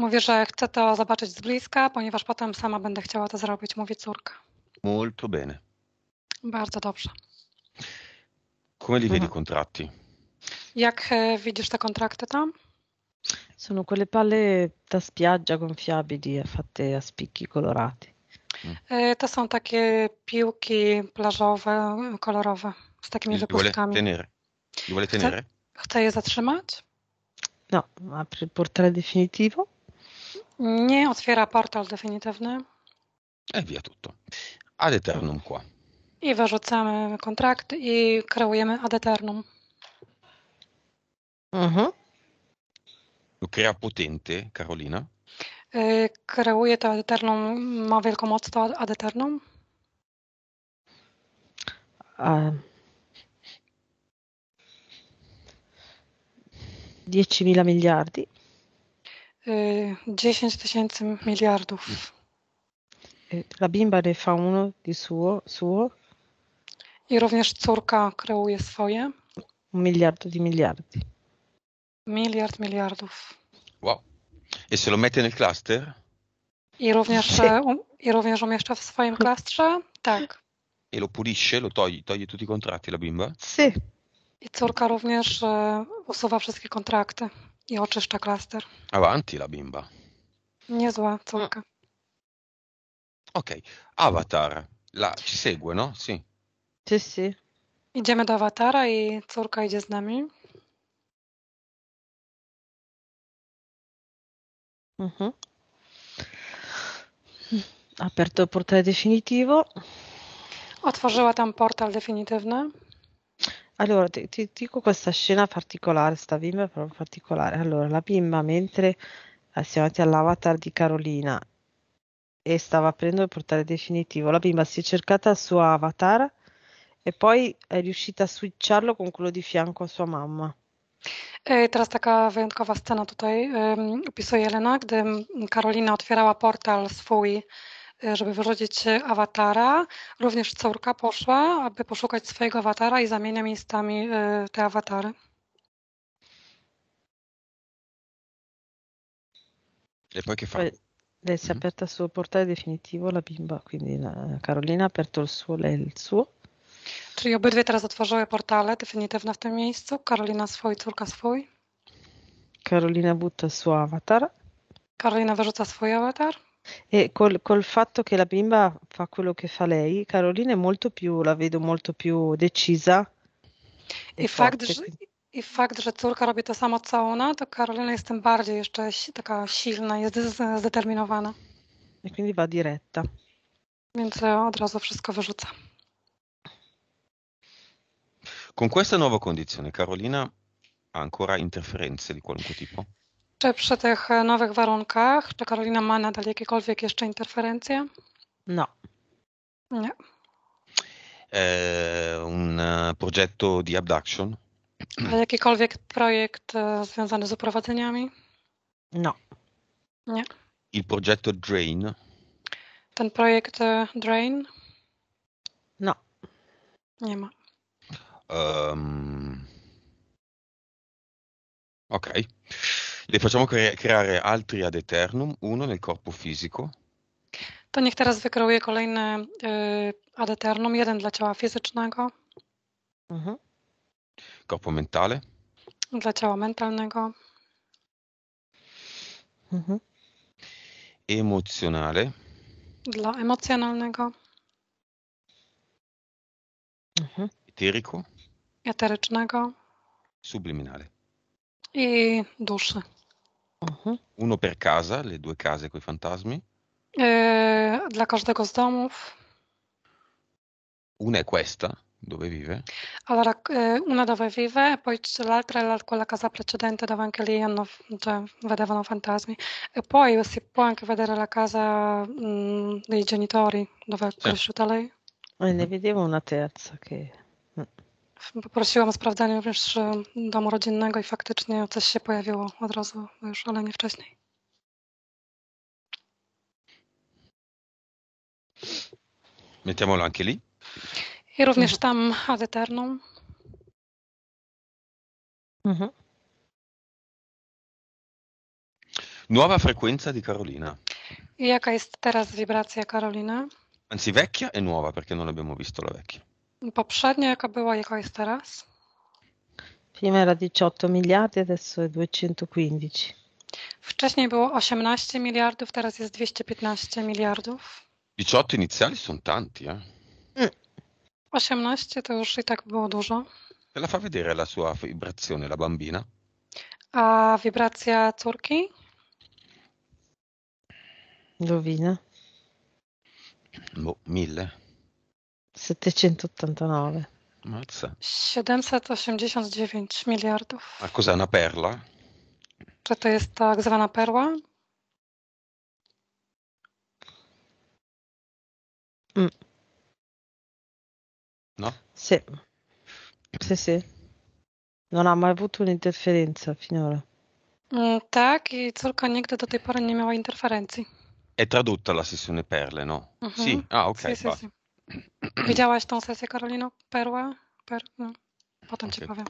Mówię, że chcę to zobaczyć z bliska, ponieważ potem sama będę chciała to zrobić, mówi córka. Molto bene. Bardzo dobrze. Come li vedi i mhm. contratti? Jak e, widzisz te kontrakty tam? Sono quelle palle da spiaggia gonfiabili e fatte a spicchi colorati. Mm. E, to są takie piłki plażowe, kolorowe, z takimi Li wypustkami. Tenere. Li Chcę, je zatrzymać? No, a portale definitivo? Nie otwiera portal definitywny. E wie tutto. Ad eternum qua. I wyrzucamy kontrakt i kreujemy ad eternum. Mhm. crea potente, Karolina? Yy, kreuje to ad eternum, ma wielką moc to ad eternum? A... 10.000 miliardi. 10 y, tysięcy miliardów. Y, la bimba ne fa uno di suo, suo? I również córka kreuje swoje. Miliardo di miliardi. Miliard miliardów. Wow. E se lo mette nel cluster? I również, um, I również umieszcza w swoim klastrze? Tak. E lo pulisce, lo toglie, toglie tutti i contratti la bimba? Sì. I córka również e, usuwa wszystkie kontrakty. i oczyszcza klaster. Avanti la bimba. Niezła córka. Mm. Ok, Avatar. La, ci segue, no? Sì. Sì, sì. Idziemy do Avatara i córka idzie z nami. Mhm. Aperto portale definitivo. Otworzyła tam portal definitywny. Allora, ti, ti dico questa scena particolare, sta bimba è proprio particolare. Allora, la bimba, mentre eh, siamo andati all'avatar di Carolina e stava aprendo il portale definitivo, la bimba si è cercata il suo avatar e poi è riuscita a switcharlo con quello di fianco a sua mamma. E teraz taka wyjątkowa scena tutaj um, ehm, opisuje Jelena, gdy Karolina ehm, otwierała portal swój E, żeby wyrzucić e, awatara. Również córka poszła, aby poszukać swojego awatara i zamienia miejscami e, te awatary. E poi che fa? Lei si è mhm. aperta il suo portale definitivo, la bimba, quindi la eh, Carolina ha aperto il suo, lei il suo. Czyli obydwie teraz otworzyły portale definitywne w tym miejscu. Karolina swój, córka swój. Karolina butta swój avatar. Karolina wyrzuca swój awatar. E col, col fatto che la bimba fa quello che fa lei, Carolina è molto più, la vedo molto più decisa. I fakt, forte, że, quindi. I fakt, że córka robi to samo co ona, to Karolina jest tym bardziej jeszcze taka silna, jest zdeterminowana. E quindi va diretta. Więc od razu wszystko wyrzuca. Con questa nuova condizione, Carolina ha ancora interferenze di qualunque tipo? Czy przy tych e, nowych warunkach, czy Karolina ma nadal jakiekolwiek jeszcze interferencje? No. Nie. È e, un progetto di abduction. A jakikolwiek projekt e, związany z uprowadzeniami? No. Nie. Il progetto Drain. Ten projekt Drain? No. Nie ma. Um, Okej. Okay. Li e, facciamo cre- creare altri ad eternum, uno nel corpo fisico. To niech teraz wykreuje kolejny yy, ad eternum, jeden dla ciała fizycznego. Mhm. mentale. Dla ciała mentalnego. Mhm. Emocjonale. Dla emocjonalnego. Mhm. Eterico. Eterycznego. Subliminale. I duszy. Mhm. Uno per casa, le due case con i fantasmi. Eee, dla każdego z domów. Una è questa, dove vive. Allora, eh, una dove vive, e poi c'è l'altra, la, quella casa precedente dove anche lì hanno, cioè, vedevano fantasmi. E poi si può anche vedere la casa mh, mm, dei genitori dove è cresciuta lei. E ah, ne mhm. vedevo una terza che... Mm. Poprosiłam o sprawdzenie również domu rodzinnego i faktycznie coś się pojawiło od razu już, ale nie wcześniej. Mettiamo lì. I również tam ad Mhm. Nuova frequenza di Carolina. I jaka jest teraz wibracja Karolina? Anzi, vecchia e nuova, perché non abbiamo visto la vecchia. Poprzednio jaka była, jaka jest teraz? Prima era 18 miliardów, adesso 215. Wcześniej było 18 miliardów, teraz jest 215 miliardów. 18 iniziali są tanti, eh? 18 mm. to już i tak było dużo. E la fa vedere la sua vibrazione, la bambina? A wibracja córki? Dowina. Bo, mille. 789. Mazza. 789 miliardów. A cos'è una perla? Czy to jest tak zwana perła? Mm. No? Sì. Sì, sì. Non ha mai avuto un'interferenza finora. Mm, tak, i córka nigdy do tej pory nie miała interferencji. È tradotta la sessione perle, no? Mm-hmm. Sì, ah ok. Sì, sì, sì. Widziałaś tą sesję, Karolino? Perła? Per... No. Potem okay. ci powiem.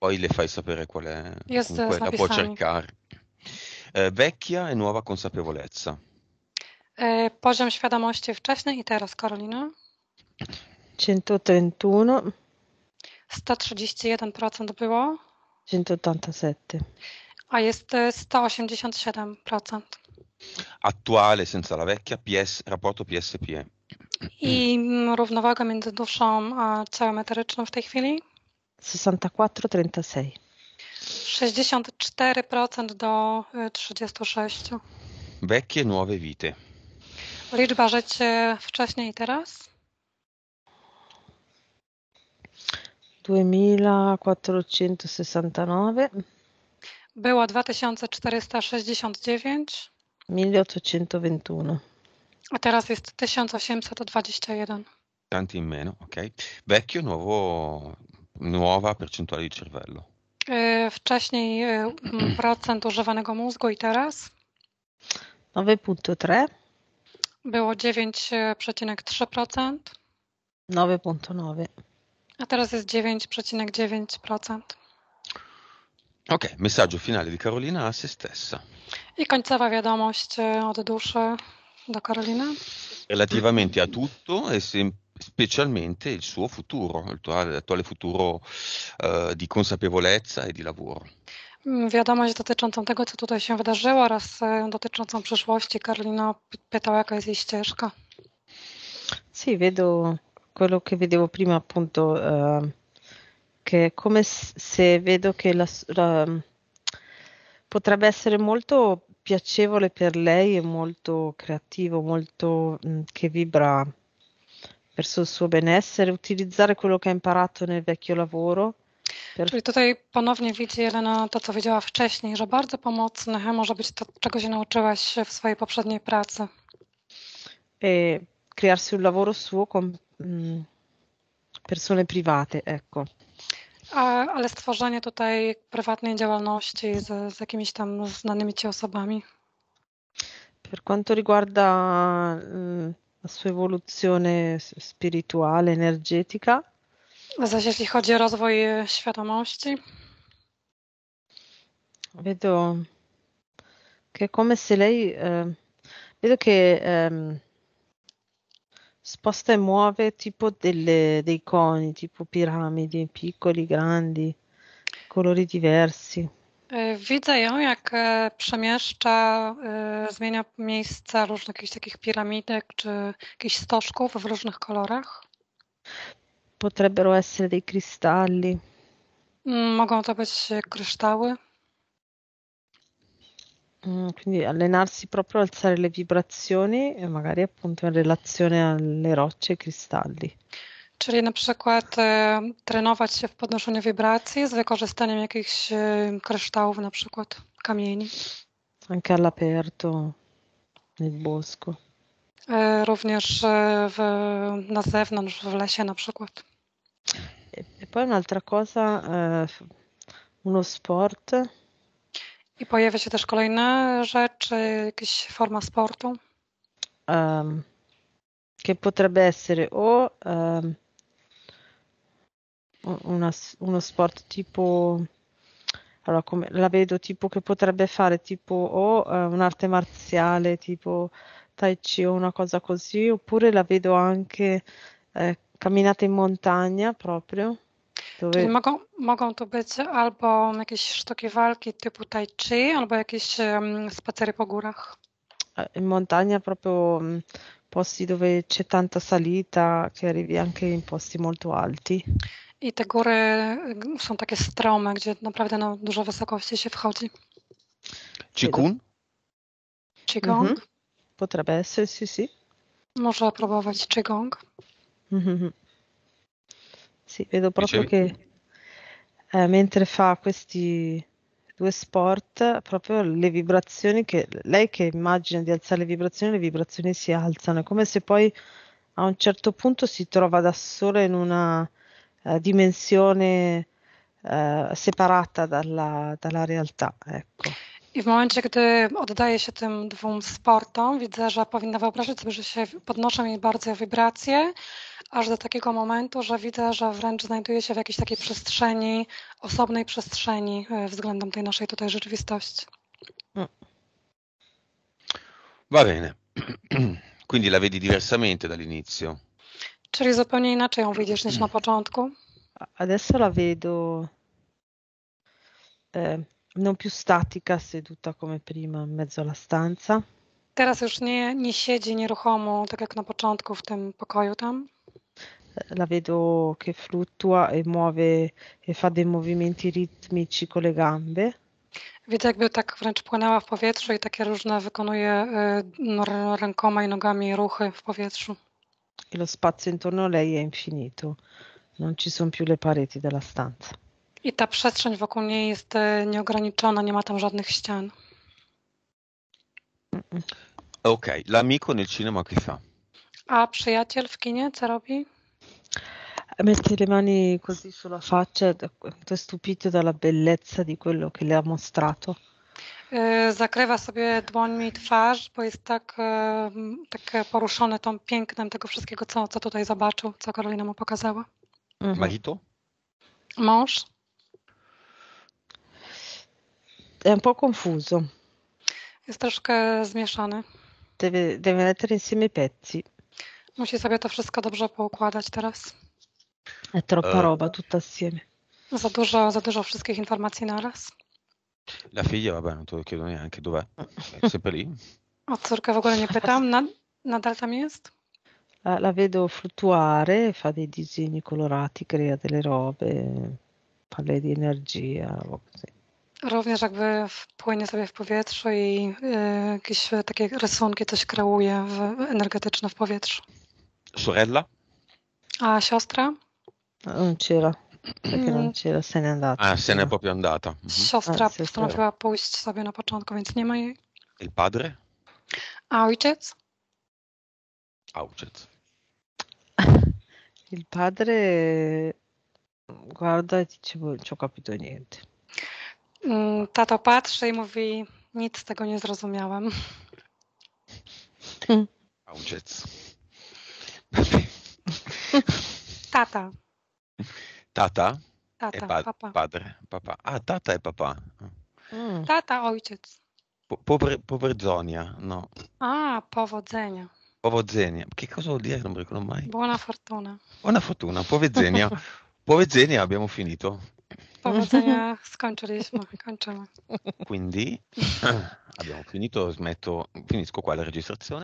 O ile fai sapere qual è Jest comunque la può cercare. Eh, vecchia e nuova consapevolezza. Eh, poziom świadomości wcześniej i teraz, Karolina. 131. 131% było. 187. A jest 187%. Attuale senza la vecchia PS, rapporto PSPE. i mm, równowaga między duszą a ciałem eterycznym w tej chwili? 64-36. 64% do 36%. Y, Vecchie nowe vite. Liczba żyć wcześniej i teraz? 2469. Było 2469. 1821. A teraz jest 1821. Tanti in meno, ok. Vecchio, nuovo, nuova percentuale di cervello. E, wcześniej e, procent używanego mózgu i teraz? Nowy 3. Było 9,3%. Nowy punto A teraz jest 9,9%. Ok, messaggio finale di Carolina a se stessa. I końcowa wiadomość e, od duszy. da Carolina? Relativamente a tutto e sempre specialmente il suo futuro, il tuo, l'attuale futuro e, eh, di consapevolezza e di lavoro. Mm, Wiadomość dotyczącą tego, co tutaj się wydarzyło oraz dotyczącą przyszłości. Karolina pytała, jaka jest jej ścieżka. Sì, vedo quello che vedevo prima appunto, uh, che è come se vedo che la, la, mm, potrebbe essere molto piacevole per lei e molto creativo, molto mh, che vibra verso il suo benessere, utilizzare quello che ha imparato nel vecchio lavoro. Per... Czyli tutaj ponownie widzi Elena to, co wiedziała wcześniej, że bardzo pomocne może być to, czego się nauczyłaś w swojej poprzedniej pracy. E crearsi un lavoro suo con mh, persone private, ecco. A, ale stworzenie tutaj prywatnej działalności z, z jakimiś tam znanymi ci osobami. Per quanto riguarda eh, la sua evoluzione spirituale, energetica. Zaś jeśli chodzi o rozwój e, świadomości. Vedo che come se lei eh, vedo che eh, Sposte nuove, tipo delle, dei coni, tipo piramidi, piccoli, grandi, kolori diversi. E, widzę ją, jak e, przemieszcza, e, zmienia miejsca różnych jakichś takich piramidek czy jakichś stożków w różnych kolorach. Potrebbero essere dei cristalli. Mm, mogą to być kryształy. Mm, quindi allenarsi proprio a alzare le vibrazioni, e magari appunto in relazione alle rocce e ai cristalli. Czyli na przykład e, trenować się w podnoszeniu wibracji z wykorzystaniem jakichś e, kryształów, na przykład kamieni. Anche all'aperto, nel bosco. E, również e, w, na zewnątrz, w lesie na przykład. E, e poi un'altra cosa, e, uno sport I pojawia się też kolejna rzecz, jakaś forma sportu? Um, che potrebbe essere o um, una, uno sport tipo allora come la vedo tipo che potrebbe fare tipo o uh, un'arte marziale tipo tai chi o una cosa così oppure la vedo anche eh, camminate in montagna proprio Czyli mogą, mogą to być albo jakieś sztuki walki typu tai chi, albo jakieś um, spacery po górach. Montagna proprio mm, posti dove c'è tanta salita che arrivi anche in posti molto alti. I te góry są takie strome, gdzie naprawdę na no, dużo wysokości się wchodzi. Qigong? Qigong? Mhm. Potrebbe essere, sì, sì. Może próbować Qigong. Mhm. mhm. Sì, vedo proprio Dicevi? che eh, mentre fa questi due sport, proprio le vibrazioni che lei che immagina di alzare le vibrazioni, le vibrazioni si alzano, è come se poi a un certo punto si trova da sola in una eh, dimensione eh, separata dalla, dalla realtà. Ecco. I w momencie, gdy oddaję się tym dwóm sportom, widzę, że powinna wyobrazić sobie, że się podnoszą jej bardzo wibracje, aż do takiego momentu, że widzę, że wręcz znajduję się w jakiejś takiej przestrzeni, osobnej przestrzeni e, względem tej naszej tutaj rzeczywistości. Mm. Va bene. Quindi la vedi diversamente dall'inizio. Czyli zupełnie inaczej ją widzisz niż na mm. początku? Adesso la vedo. Eh. non più statica, seduta come prima in mezzo alla stanza. Teraz już nie, nie siedzi nieruchomo, tak jak na początku w tym pokoju tam. La vedo che fluttua e muove e fa dei movimenti ritmici con le gambe. Widzę, jakby tak wręcz płynęła w powietrzu i takie różne wykonuje y, rękoma i nogami ruchy w powietrzu. E lo spazio intorno a lei è infinito. Non ci sono più le pareti della stanza. I ta przestrzeń wokół niej jest e, nieograniczona, nie ma tam żadnych ścian. Ok, l'amico nel cinema che fa? A przyjaciel w kinie co robi? Mette le mani così sulla faccia, è stupito dalla bellezza di quello che le ha mostrato. E, zakrywa sobie dłońmi twarz, bo jest tak, e, tak poruszony tą pięknem tego wszystkiego, co, co tutaj zobaczył, co Karolina mu pokazała. Mhm. Marito? Mąż? è un po' confuso. È troszkę zmieszany. Deve, deve mettere insieme i pezzi. Musi sobie to wszystko dobrze poukładać teraz. È troppa Eh. roba tutta assieme. Za dużo, za dużo wszystkich informacji naraz. La figlia, vabbè, non te lo chiedo neanche dov'è. È sempre lì. O córkę w ogóle nie pytam. Nad, nadal tam jest? La, la vedo fluttuare, fa dei disegni colorati, crea delle robe, parla di energia, roba così. również jakby płynie sobie w powietrzu i y, jakieś takie rysunki coś kreuje w, energetyczne w powietrzu. Sorella? A siostra? Non c'era, non c'era, se n'è andata. Ah, se n'è proprio andata. Mhm. Siostra A, postanowiła pójść sobie na początku, więc nie ma jej. Il padre? A ojciec? ojciec. Il padre guarda e dice, non ci ho capito niente. Mm, tato patrzy i mówi, nic z tego nie zrozumiałem. Ojciec. Tata. Tata. Tata, e pa papa. Padre, papa. A, tata e papa. Mm. Tata, ojciec. Po, pover, poverzonia, no. A, powodzenia. Powodzenia. Che cosa vuol dire? Non mai. Buona fortuna. Buona fortuna, povezzenia. povezzenia, abbiamo finito. Powodzenia, skończyliśmy, kończymy. Quindi abbiamo finito, smetto, finisco qua la registrazione.